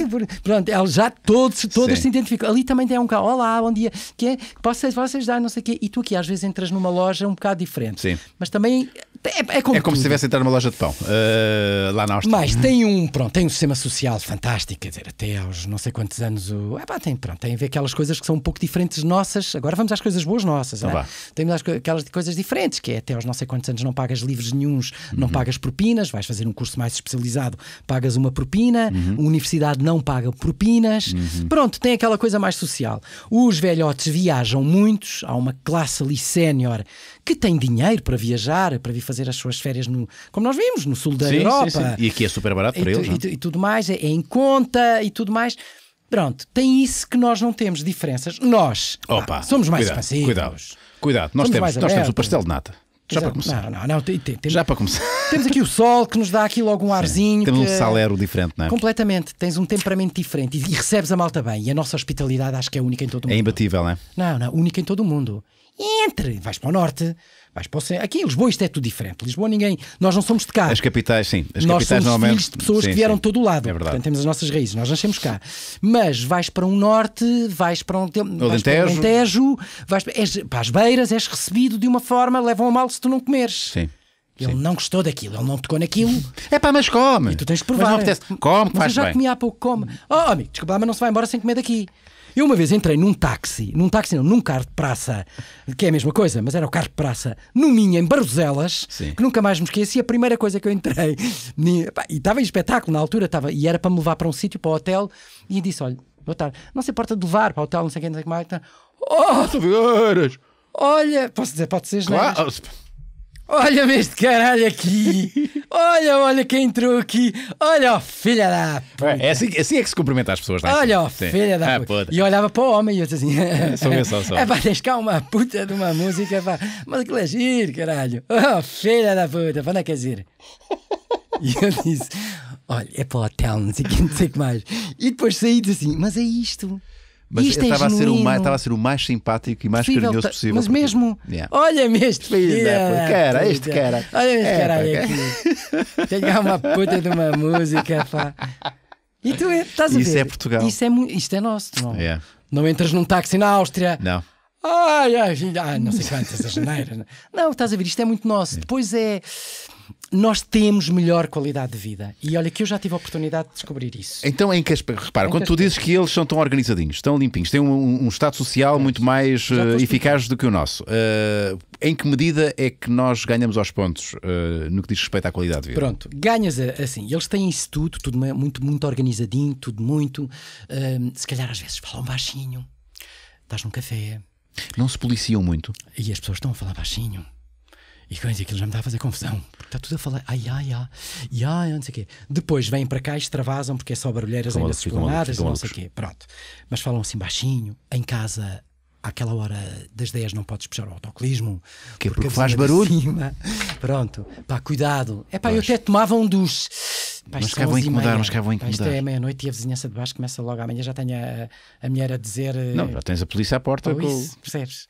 Pronto, eles já todos, todos se identificam. Ali também tem um cara. Olá, bom dia. Que é, posso, vocês dar Não sei o quê. E tu aqui às vezes entras numa loja um bocado diferente. Sim. Mas também é, é, como, é como se estivesse a entrar numa loja de pão uh, lá na Austrália. Mas tem um, pronto, tem um sistema social fantástico, quer dizer, até aos não sei quantos anos. O, é pá, tem, pronto, tem a ver aquelas coisas que são um pouco diferentes nossas. Agora vamos às coisas boas nossas. Então é? Temos as, aquelas coisas diferentes, que é até aos não sei quantos anos não pagas livros nenhums, não uhum. pagas propinas, vais fazer um curso mais especializado, pagas uma propina, uhum. a universidade não paga propinas. Uhum. Pronto, tem aquela coisa mais social. Os velhotes viajam muitos, há uma classe ali sénior que tem dinheiro para viajar, para vir fazer as suas férias, no, como nós vimos, no sul da sim, Europa. Sim, sim. E aqui é super barato para e eles. e, é? e, tudo mais, é, é em conta e tudo mais. Pronto, tem isso que nós não temos diferenças. Nós ah, Opa, ah, somos mais cuidado, expansivos. Cuidado, cuidado. Nós, temos, nós temos o pastel de nata. Já Exato. para começar. Não, não, não tem, tem, Já para começar. Temos aqui o sol que nos dá aqui logo um arzinho. Temos que... um salero diferente, não é? Completamente. Tens um temperamento diferente e, e, recebes a malta bem. E a nossa hospitalidade acho que é única em todo o é mundo. É imbatível, não é? Não, não, única em todo o mundo entre, vais para o norte, vais para o centro. Aqui em Lisboa isto é tudo diferente. Lisboa ninguém, nós não somos de cá. As capitais sim, as nós capitais somos filhos de pessoas sim, que vieram de todo o lado. É verdade. Portanto, temos as nossas raízes, nós nascemos cá. Mas vais para um norte, vais para um vais Alentejo, vais para, és, para as beiras, és recebido de uma forma, levam a mal se tu não comeres. Sim. Ele Sim. não gostou daquilo, ele não tocou naquilo. É pá, mas come. E tu tens de provar. Mas não Come, mas faz eu já bem. comi há pouco, come. Oh, amigo, desculpa, mas não se vai embora sem comer daqui. Eu uma vez entrei num táxi, num táxi não, num carro de praça, que é a mesma coisa, mas era o carro de praça, no minha em Barroselas, que nunca mais me esqueci. A primeira coisa que eu entrei, e estava em espetáculo na altura, estava, e era para me levar para um sítio, para o hotel, e disse: Olha, boa tarde, não se importa de levar para o hotel, não sei quem, não sei o que mais. Então, oh, Olha, posso dizer, pode ser, é? claro. não Olha-me este caralho aqui! Olha, olha quem entrou aqui! Olha, ó, filha da é, é puta! Assim, é assim, assim é que se cumprimenta as pessoas, não é? Olha, ó, filha da puta. Ah, puta. E olhava para o homem e eu dizia assim: Sou eu, sou, sou. É pá, tens cá uma puta de uma música, pá. Mas que legir, caralho! Oh, filha da puta, para onde é E eu disse: Olha, é para o hotel, não sei o que, não sei o que mais. E depois saí e disse assim: Mas é isto! Mas Isto é estava, é a ser o mais, estava a ser o mais simpático e mais possível, carinhoso possível. Mas porque... mesmo, yeah. olha-me este filho. Yeah, cara, este cara. Olha este é, caralho aqui. Tem cá uma puta de uma música, pá. E tu é, estás a Isso é ver? é Portugal. Isso é, isto é nosso. Não, yeah. não entras num táxi na Áustria. Não. Ai, ai, ai, não sei quantas as janeiras. Não, estás a ver, isto é muito nosso. Depois é nós temos melhor qualidade de vida. E olha que eu já tive a oportunidade de descobrir isso. Então, em que repara, em quando que tu dizes que eles são tão organizadinhos, tão limpinhos, têm um, um estado social pois. muito mais uh, eficaz do que o nosso, uh, em que medida é que nós ganhamos aos pontos uh, no que diz respeito à qualidade de vida? Pronto, ganhas assim, eles têm isso tudo, tudo muito, muito organizadinho, tudo muito. Ehm, se calhar às vezes falam baixinho, estás num café. Não se policiam muito. E as pessoas estão a falar baixinho. E coisa, aquilo já me está a fazer confusão. Está tudo a falar, ai, ai, ai, ai, ai não sei o quê. Depois vêm para cá e extravasam porque é só barulheiras ainda desplanadas não sei o quê. Pronto. Mas falam assim baixinho, em casa àquela hora das 10 não podes puxar o autoclismo. Que é porque, porque faz barulho. Pronto, pá, cuidado. É pá, eu até tomava um dos mas cá vão incomodar, mas cá vão incomodar. isto é meia-noite e a vizinhança de baixo começa logo amanhã. Já tenho a, a mulher a dizer. Não, eh, já tens a polícia à porta. Pá, com... isso, percebes?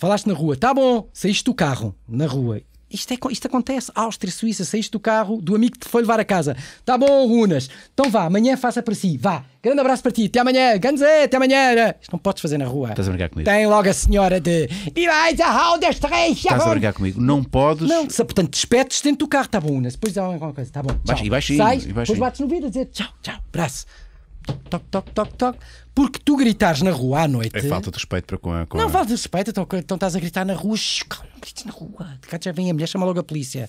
Falaste na rua, tá bom, saíste do carro, na rua. Isto, é, isto acontece. Áustria, Suíça, saíste do carro do amigo que te foi levar a casa. Tá bom, Runas. Então vá, amanhã faça para si. Vá. Grande abraço para ti. Até amanhã. Ganzé, até amanhã. Isto não podes fazer na rua. Estás a brincar comigo. Tem logo a senhora de. Estás a brincar comigo. Não podes. Não, se, portanto, despedes dentro do carro. Tá bom, Unas. Depois dá alguma coisa. Tá bom. Tchau. Baixa, e baixa aí. depois bates no vidro a dizer tchau, tchau. Abraço. Toc, toc, toc, toc. Porque tu gritares na rua à noite. É falta de respeito para com a. Com não, a... falta de respeito, então, então estás a gritar na rua, não grites na rua, de cá já vem a mulher, chama logo a polícia.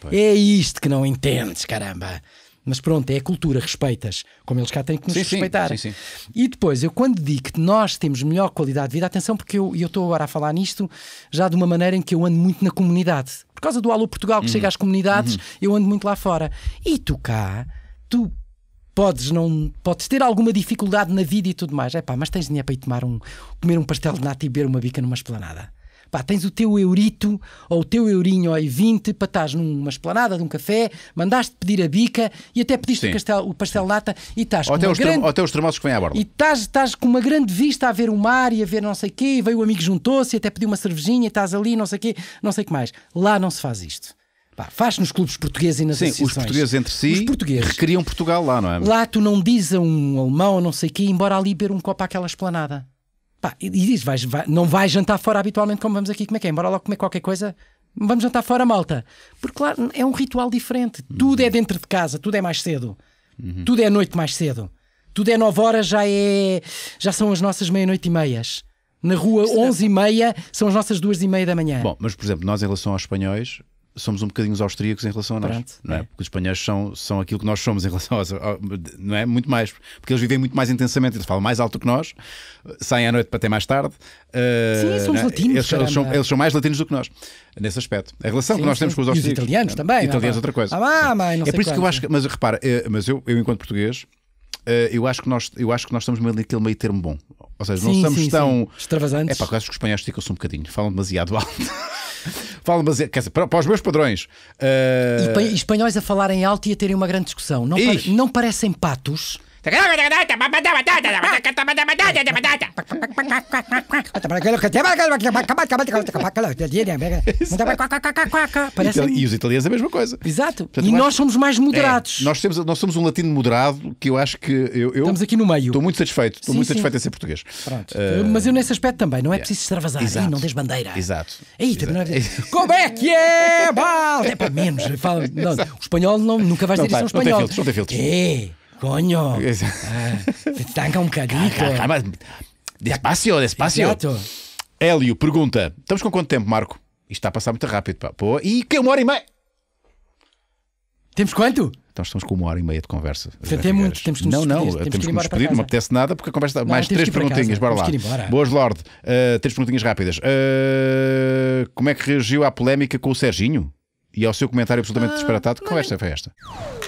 Pois. É isto que não entendes, caramba. Mas pronto, é a cultura, respeitas. Como eles cá têm que nos sim, respeitar. Sim, sim, e depois, eu quando digo que nós temos melhor qualidade de vida, atenção, porque eu estou agora a falar nisto já de uma maneira em que eu ando muito na comunidade. Por causa do Alô Portugal que uhum. chega às comunidades, uhum. eu ando muito lá fora. E tu cá, tu podes não podes ter alguma dificuldade na vida e tudo mais. É pá, mas tens dinheiro para ir tomar um comer um pastel de nata e beber uma bica numa esplanada. Pá, tens o teu eurito ou o teu eurinho aí 20 para estás numa esplanada de um café, mandaste pedir a bica e até pediste o, castel, o pastel nata e estás ou com até uma grande... Ou até os termossos que vêm à borda. E estás, estás com uma grande vista a ver o mar e a ver não sei o quê, e veio o amigo juntou-se e até pediu uma cervejinha e estás ali, não sei o quê, não sei o que mais. Lá não se faz isto faz nos clubes portugueses e nas Sim, associações. os portugueses entre si os portugueses. Requeriam Portugal lá, não é? Lá tu não diz a um alemão não sei o quê, embora ali beber um copo àquela esplanada. Pá, e diz, vais, vai, não vais jantar fora habitualmente como vamos aqui, como é que é? Embora lá comer qualquer coisa, vamos jantar fora, malta. Porque lá é um ritual diferente. Uhum. Tudo é dentro de casa, tudo é mais cedo. Uhum. Tudo é noite mais cedo. Tudo é nove horas, já é já são as nossas meia-noite e meias. Na rua onze e meia são as nossas duas e meia da manhã. Bom, mas por exemplo, nós em relação aos espanhóis, somos um bocadinho os austríacos em relação a nós, Pronto, não é? é? Porque os espanhóis são, são aquilo que nós somos em relação a, não é? Muito mais, porque eles vivem muito mais intensamente, eles falam mais alto que nós, saem à noite para ter mais tarde. Uh, sim, somos é? latinos. Eles, eles, são, eles, são, mais latinos do que nós, nesse aspecto. A relação sim, que nós temos com os austríacos. E os italianos também. Italianos é, é outra coisa. Ah, mãe, não é por isso que eu acho que, é. mas repara, eh, mas eu, eu enquanto português, eh, eu acho que nós, eu acho que nós estamos meio naquele meio termo bom. Ou seja, sim, não somos tão extravasantes. É pá, acho que os espanhóis ficam-se um bocadinho, falam demasiado alto. Falo baseado, é, quer dizer, para, para, os meus padrões. Uh... E eh, espanhóis a falarem alto e a terem uma grande discussão. Não, não parecem patos e os italianos é a mesma coisa. Exato. Portanto, e nós acho... somos mais é, moderados. É, nós, temos, nós somos um latino moderado que eu acho que. Eu, eu Estamos aqui no meio. Estou muito satisfeito. Estou muito sim. satisfeito em ser português. Uh... Mas eu nesse aspecto também. Não é, é. preciso extravasar. Exato. Ei, não tens bandeira. Exato. Ei, Exato. Não é... Como é que é? É para menos. Fala... Não, o espanhol não, nunca vais não, dizer isso ao espanhol. Não tem filtros. Não tem filtros. É. Coño. É, estanca eh, um bocadinho. Eh. Calma, Despacio, despacio. Exato. Hélio pergunta: estamos com quanto tempo, Marco? Isto está a passar muito rápido, pá. Pô, e que uma hora e meia. Temos quanto? Então estamos com uma hora e meia de conversa. Até muito, temos que nos Não, não, temos, temos que, nos despedir, não me apetece nada, porque a conversa está. Mais três perguntinhas, bora lá. Boas, Lorde. Uh, três perguntinhas rápidas. Uh, como é que reagiu à polémica com o Serginho? E ao seu comentário absolutamente ah, disparatado? Que é conversa foi esta?